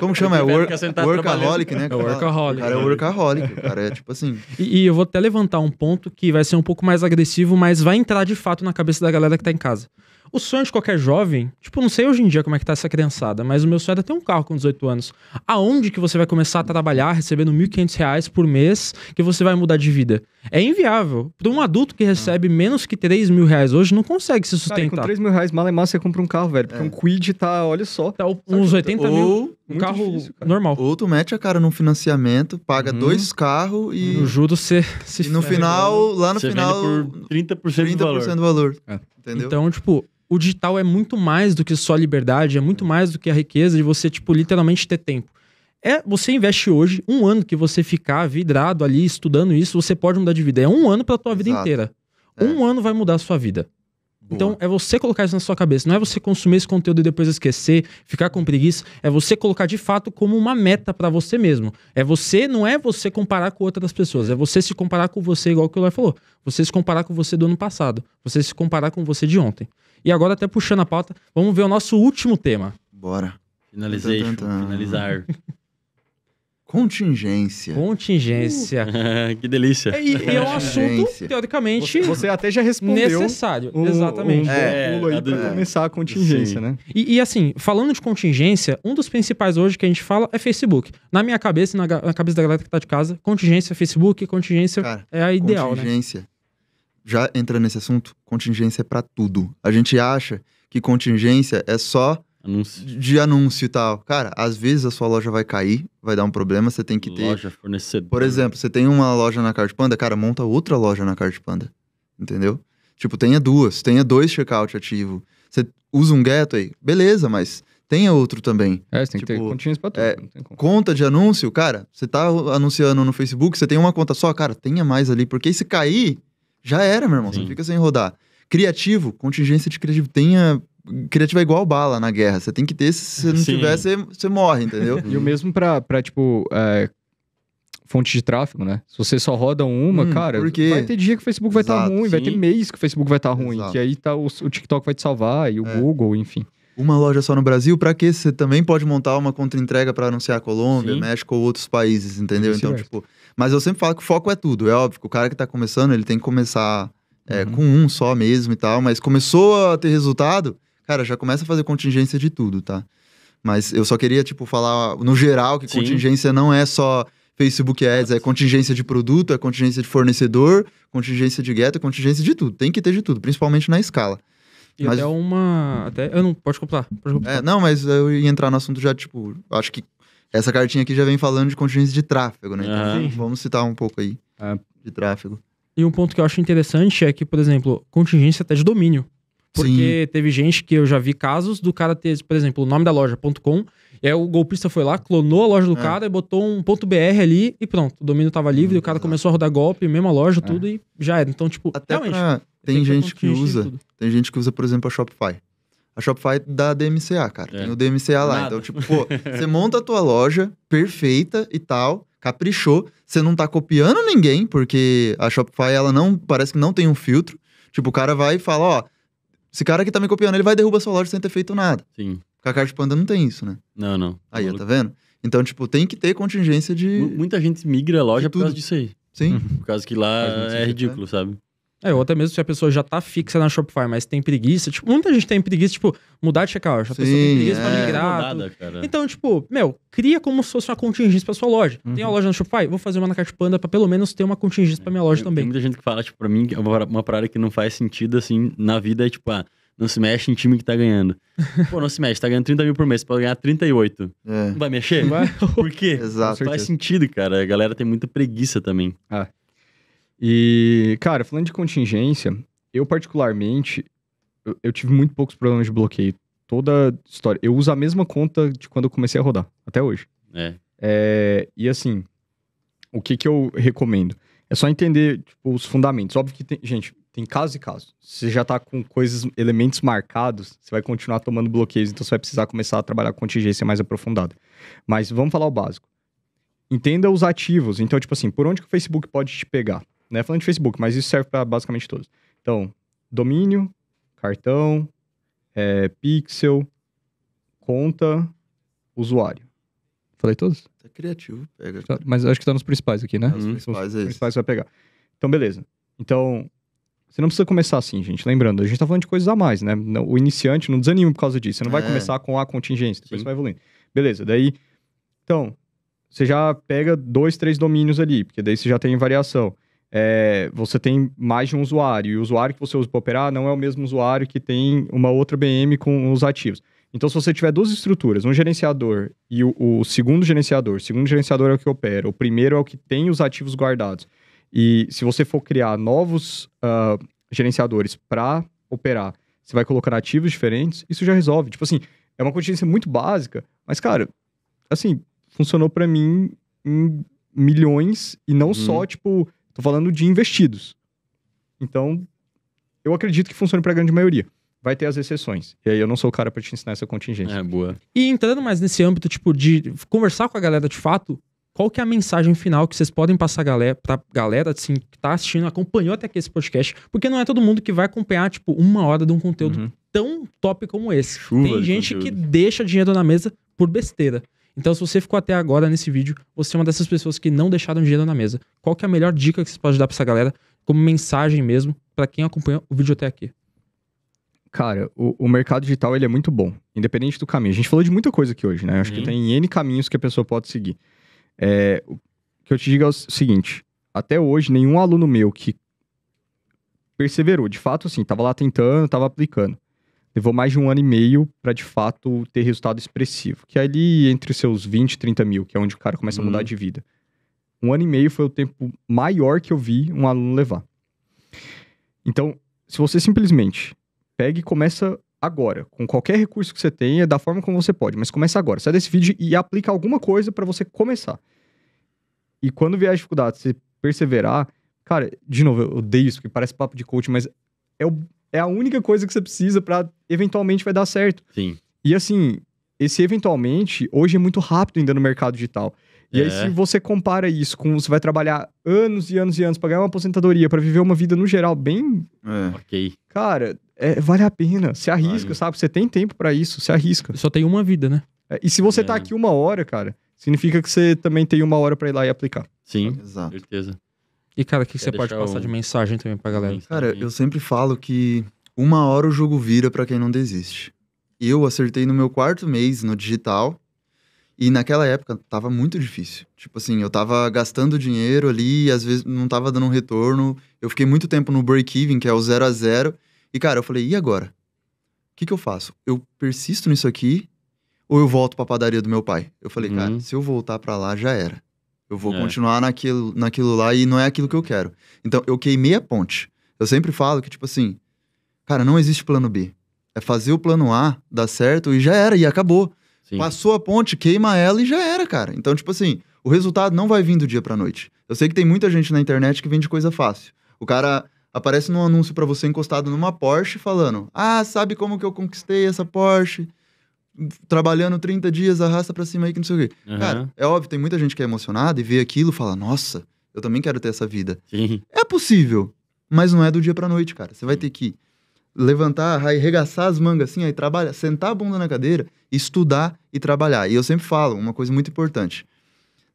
Como chama? Como chama? É tá workaholic, né? É cara? É workaholic. O cara é workaholic. O cara é, tipo assim... E, e eu vou até levantar um ponto que vai ser um pouco mais agressivo, mas vai entrar, de fato, na cabeça da galera que tá em casa. O sonho de qualquer jovem, tipo, não sei hoje em dia como é que tá essa criançada, mas o meu sonho era é ter um carro com 18 anos. Aonde que você vai começar a trabalhar recebendo R$ 1.500 por mês que você vai mudar de vida? É inviável. Para um adulto que recebe menos que R$ mil reais hoje, não consegue se sustentar. Cara, com R$ mil reais, mal é massa você compra um carro, velho. Porque é. um quid tá, olha só. Tá uns 80 mil. Ou um carro difícil, normal. Ou tu mete a cara num financiamento, paga uhum. dois carros e. No judo você se E no final, lá no final final. Por 30%, 30 do valor. Do valor é. Entendeu? Então, tipo, o digital é muito mais do que só liberdade, é muito mais do que a riqueza de você, tipo, literalmente ter tempo. É, você investe hoje, um ano que você ficar vidrado ali, estudando isso, você pode mudar de vida. É um ano pra tua vida inteira. É. Um ano vai mudar a sua vida. Boa. Então, é você colocar isso na sua cabeça. Não é você consumir esse conteúdo e depois esquecer, ficar com preguiça. É você colocar de fato como uma meta para você mesmo. É você, não é você comparar com outras pessoas. É você se comparar com você, igual que o Léo falou. Você se comparar com você do ano passado. Você se comparar com você de ontem. E agora, até puxando a pauta, vamos ver o nosso último tema. Bora. Finalization. Finalizar. Contingência. Contingência. Uh, que delícia. E, é, e é um assunto, teoricamente. Você, até já respondeu. Necessário, exatamente. Um é, pulo aí pra é. começar a contingência, Sim. né? E, e, assim, falando de contingência, um dos principais hoje que a gente fala é Facebook. Na minha cabeça e na, na, cabeça da galera que tá de casa, contingência, é Facebook, contingência Cara, é a ideal, né? contingência. Né? Já entra nesse assunto, contingência é pra tudo. A gente acha que contingência é só Anúncio. de anúncio e tal. Cara, às vezes a sua loja vai cair, vai dar um problema, você tem que ter. Loja, fornecedor. Por exemplo, você tem uma loja na Card Panda, cara, monta outra loja na Card Panda. Entendeu? Tipo, tenha duas, tenha dois checkout ativo. Você usa um aí beleza, mas tenha outro também. É, você tem tipo, que ter tipo, continhas pra tudo. É, conta de anúncio, cara, você tá anunciando no Facebook, você tem uma conta só, cara, tenha mais ali, porque se cair, já era, meu irmão, Sim. você fica sem rodar. Criativo, contingência de criativo, tenha criativa é igual bala na guerra. Você tem que ter, se você não Sim. tiver, você, você morre, entendeu? e o mesmo pra, pra tipo, é, fonte de tráfego, né? Se você só roda uma, hum, cara, porque... vai ter dia que o Facebook vai estar tá ruim, Sim. vai ter mês que o Facebook vai estar tá ruim, Exato. que aí tá, o, o, TikTok vai te salvar, e o é. Google, enfim. Uma loja só no Brasil, para que você também pode montar uma contra-entrega para anunciar a Colômbia, Sim. México ou outros países, entendeu? Então, tipo, mas eu sempre falo que o foco é tudo, é óbvio. Que o cara que tá começando, ele tem que começar é, uhum. com um só mesmo e tal, mas começou a ter resultado, Cara, já começa a fazer contingência de tudo, tá? Mas eu só queria, tipo, falar no geral que Sim. contingência não é só Facebook Ads, é contingência de produto, é contingência de fornecedor, contingência de gueta, contingência de tudo. Tem que ter de tudo, principalmente na escala. E mas... até uma. Até... Eu não, pode completar. É, não, mas eu ia entrar no assunto já, tipo, acho que essa cartinha aqui já vem falando de contingência de tráfego, né? Então, uhum. vamos citar um pouco aí é. de tráfego. E um ponto que eu acho interessante é que, por exemplo, contingência até de domínio. Porque Sim. teve gente que eu já vi casos do cara ter, por exemplo, o nome da loja.com, e é, aí o golpista foi lá, clonou a loja do é. cara e botou um ponto .br ali e pronto, o domínio tava livre, hum, o cara começou a rodar golpe, mesma loja, é. tudo e já era. Então, tipo, Até realmente. Pra... Tem gente que usa, tem gente que usa, por exemplo, a Shopify. A Shopify dá DMCA, cara. É. Tem o DMCA lá. Nada. Então, tipo, pô, você monta a tua loja perfeita e tal, caprichou, você não tá copiando ninguém, porque a Shopify ela não, parece que não tem um filtro. Tipo, o cara vai e fala, ó, esse cara que tá me copiando, ele vai derrubar sua loja sem ter feito nada. Sim. Cacarte Panda não tem isso, né? Não, não. Aí, tá vendo? Então, tipo, tem que ter contingência de. M muita gente migra a loja por causa disso aí. Sim. Por causa que lá é ridículo, é. sabe? É, ou até mesmo se a pessoa já tá fixa na Shopify, mas tem preguiça. Tipo, muita gente tem preguiça, tipo, mudar de checkout. A Sim, pessoa tem preguiça é. pra migrar. Mudada, então, tipo, meu, cria como se fosse uma contingência pra sua loja. Uhum. Tem uma loja na Shopify? Vou fazer uma na Catpanda pra pelo menos ter uma contingência é. pra minha loja tem, também. Tem muita gente que fala, tipo, pra mim, é uma parada que não faz sentido, assim, na vida é, tipo, ah, não se mexe em time que tá ganhando. Pô, não se mexe, tá ganhando 30 mil por mês, pode ganhar 38. É. Não vai mexer? Vai. Por quê? Exato. Não faz sentido, cara. A galera tem muita preguiça também. Ah. E, cara, falando de contingência, eu particularmente, eu, eu tive muito poucos problemas de bloqueio. Toda história. Eu uso a mesma conta de quando eu comecei a rodar, até hoje. É. é e assim, o que que eu recomendo? É só entender tipo, os fundamentos. Óbvio que tem, gente, tem caso e caso. Se você já tá com coisas, elementos marcados, você vai continuar tomando bloqueios, então você vai precisar começar a trabalhar com contingência mais aprofundada. Mas vamos falar o básico. Entenda os ativos. Então, tipo assim, por onde que o Facebook pode te pegar? Né? Falando de Facebook, mas isso serve para basicamente todos. Então, domínio, cartão, é, pixel, conta, usuário. Falei todos? É criativo, pega. Tá, mas acho que tá nos principais aqui, né? Tá é, os principais, os, é principais vai pegar. Então, beleza. Então, você não precisa começar assim, gente. Lembrando, a gente tá falando de coisas a mais, né? O iniciante não desanima por causa disso. Você não vai é. começar com a contingência, depois você vai evoluindo. Beleza, daí. Então, você já pega dois, três domínios ali, porque daí você já tem variação é, você tem mais de um usuário. E o usuário que você usa para operar não é o mesmo usuário que tem uma outra BM com os ativos. Então, se você tiver duas estruturas, um gerenciador e o, o segundo gerenciador, o segundo gerenciador é o que opera, o primeiro é o que tem os ativos guardados. E se você for criar novos uh, gerenciadores para operar, você vai colocar ativos diferentes, isso já resolve. Tipo assim, é uma contingência muito básica, mas, cara, assim, funcionou para mim em milhões e não hum. só, uhum. tipo, Estou falando de investidos. Então, eu acredito que funcione para a grande maioria. Vai ter as exceções. E aí eu não sou o cara para te ensinar essa contingência. É, boa. E entrando mais nesse âmbito, tipo, de conversar com a galera de fato, qual que é a mensagem final que vocês podem passar galera, pra galera assim, que tá assistindo, acompanhou até aqui esse podcast? Porque não é todo mundo que vai acompanhar, tipo, uma hora de um conteúdo uhum. tão top como esse. Chuva Tem gente que deixa dinheiro na mesa por besteira. Então, se você ficou até agora nesse vídeo, você é uma dessas pessoas que não deixaram dinheiro na mesa. Qual que é a melhor dica que você pode dar para essa galera, como mensagem mesmo, para quem acompanha o vídeo até aqui? Cara, o, o, mercado digital ele é muito bom, independente do caminho. A gente falou de muita coisa aqui hoje, né? Acho uhum. que tem N caminhos que a pessoa pode seguir. É, o que eu te digo é o seguinte: até hoje, nenhum aluno meu que perseverou, de fato, assim, tava lá tentando, tava aplicando levou mais de um ano e meio para de fato ter resultado expressivo, que é ali entre seus 20 e 30 mil, que é onde o cara começa a mudar uhum. de vida. Um ano e meio foi o tempo maior que eu vi um aluno levar. Então, se você simplesmente pega e começa agora, com qualquer recurso que você tenha, da forma como você pode, mas começa agora. Sai desse vídeo e aplica alguma coisa para você começar. E quando vier a dificuldade, você perseverar, cara, de novo, eu odeio isso, porque parece papo de coach, mas é o é a única coisa que você precisa para eventualmente vai dar certo. Sim. E assim, esse eventualmente hoje é muito rápido ainda no mercado digital. E é. aí, se você compara isso com você vai trabalhar anos e anos e anos para ganhar uma aposentadoria, para viver uma vida no geral bem. É. Ok. Cara, é, vale a pena. Se arrisca, vale. sabe? Você tem tempo para isso, se arrisca. Só tem uma vida, né? É, e se você tá é. tá aqui uma hora, cara, significa que você também tem uma hora para ir lá e aplicar. Sim, Exato. certeza. E, cara, o que, que você pode passar de mensagem também pra galera? Uhum. Cara, eu sempre falo que uma hora o jogo vira para quem não desiste. Eu acertei no meu quarto mês no digital. E naquela época tava muito difícil. Tipo assim, eu tava gastando dinheiro ali, às vezes não tava dando um retorno. Eu fiquei muito tempo no break-even, que é o zero a zero. E, cara, eu falei, e agora? O que, que eu faço? Eu persisto nisso aqui ou eu volto pra padaria do meu pai? Eu falei, uhum. cara, se eu voltar para lá, já era. Eu vou é. continuar naquilo, naquilo lá e não é aquilo que eu quero. Então, eu queimei a ponte. Eu sempre falo que, tipo assim, cara, não existe plano B. É fazer o plano A, dar certo e já era, e acabou. Sim. Passou a ponte, queima ela e já era, cara. Então, tipo assim, o resultado não vai vir do dia pra noite. Eu sei que tem muita gente na internet que vende coisa fácil. O cara aparece num anúncio para você encostado numa Porsche falando: Ah, sabe como que eu conquistei essa Porsche? trabalhando 30 dias, arrasta pra cima aí que não sei o quê. Uhum. Cara, é óbvio, tem muita gente que é emocionada e vê aquilo fala, nossa, eu também quero ter essa vida. Sim. É possível, mas não é do dia pra noite, cara. Você vai ter que levantar, arregaçar as mangas assim, aí trabalha, sentar a bunda na cadeira, estudar e trabalhar. E eu sempre falo uma coisa muito importante.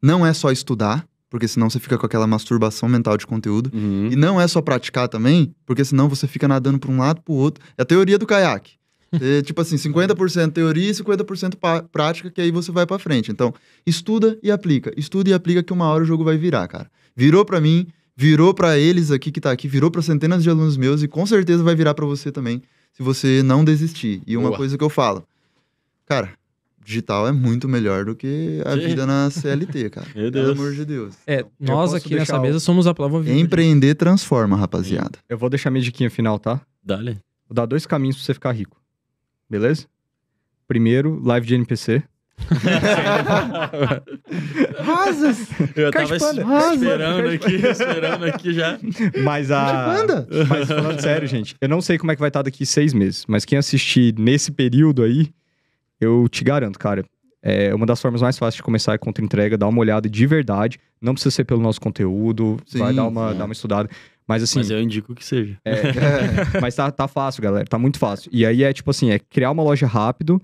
Não é só estudar, porque senão você fica com aquela masturbação mental de conteúdo. Uhum. E não é só praticar também, porque senão você fica nadando para um lado para o outro. É a teoria do caiaque tipo assim, 50% teoria e 50% prática, que aí você vai para frente. Então, estuda e aplica. Estuda e aplica que uma hora o jogo vai virar, cara. Virou para mim, virou para eles aqui que tá aqui, virou para centenas de alunos meus e com certeza vai virar para você também, se você não desistir. E uma Boa. coisa que eu falo, cara, digital é muito melhor do que a Sim. vida na CLT, cara. Meu Deus. Pelo amor de Deus. É, então, nós aqui nessa mesa o... somos a prova viva. Empreender transforma, rapaziada. Eu vou deixar a mediquinha final, tá? Dale. Vou dar dois caminhos pra você ficar rico beleza? Primeiro, live de NPC. Rasas! Eu tava esperando aqui, esperando aqui já. Mas a. Mas falando sério, gente, eu não sei como é que vai estar daqui seis meses, mas quem assistir nesse período aí, eu te garanto, cara. É uma das formas mais fáceis de começar é contra entrega, dar uma olhada de verdade. Não precisa ser pelo nosso conteúdo, sim, vai dar uma, dar uma estudada. Mas assim. Mas eu indico que seja. É, é, mas tá, tá fácil, galera. Tá muito fácil. E aí é tipo assim: é criar uma loja rápido.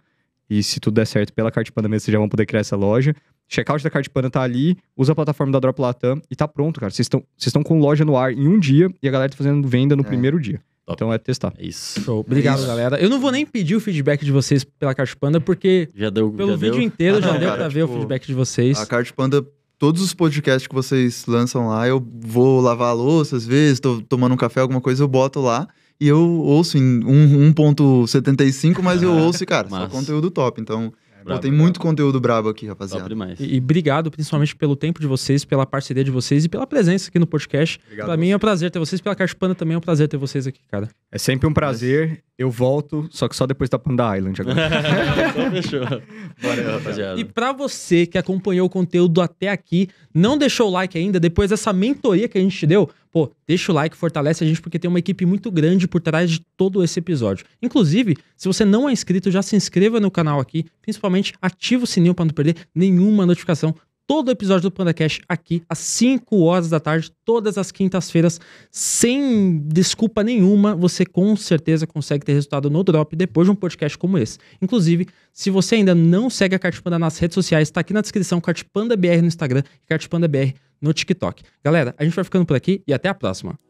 E se tudo der certo pela Cartipanda mesmo, vocês já vão poder criar essa loja. Checkout da Cartipanda tá ali, usa a plataforma da Drop Latam e tá pronto, cara. Vocês estão com loja no ar em um dia e a galera tá fazendo venda no é. primeiro dia. Top. Então é testar. É isso. Show. É Obrigado, é isso. galera. Eu não vou nem pedir o feedback de vocês pela Cartipanda, porque já deu, pelo já vídeo deu. inteiro ah, não, já deu cara, pra tipo, ver o tipo, feedback de vocês. A Cartipanda todos os podcasts que vocês lançam lá, eu vou lavar a louça às vezes, tô tomando um café, alguma coisa, eu boto lá e eu ouço em 1.75, mas eu ouço, cara, Massa. só conteúdo top. Então, é Pô, tem é muito conteúdo brabo aqui, rapaziada. E, e, obrigado principalmente pelo tempo de vocês, pela parceria de vocês e pela presença aqui no podcast. Para mim é um prazer ter vocês, pela Cachupana também é um prazer ter vocês aqui, cara. É sempre um prazer. Eu volto, só que só depois da Panda Island agora. Fechou. Valeu, rapaziada. E para você que acompanhou o conteúdo até aqui, não deixou o like ainda, depois dessa mentoria que a gente te deu, pô, deixa o like, fortalece a gente, porque tem uma equipe muito grande por trás de todo esse episódio. Inclusive, se você não é inscrito, já se inscreva no canal aqui, principalmente ativa o sininho para não perder nenhuma notificação todo episódio do PandaCast aqui às 5 horas da tarde, todas as quintas-feiras, sem desculpa nenhuma. Você com certeza consegue ter resultado no drop depois de um podcast como esse. Inclusive, se você ainda não segue a Cartipanda nas redes sociais, está aqui na descrição, CartipandaBR no Instagram e CartipandaBR no TikTok. Galera, a gente vai ficando por aqui e até a próxima.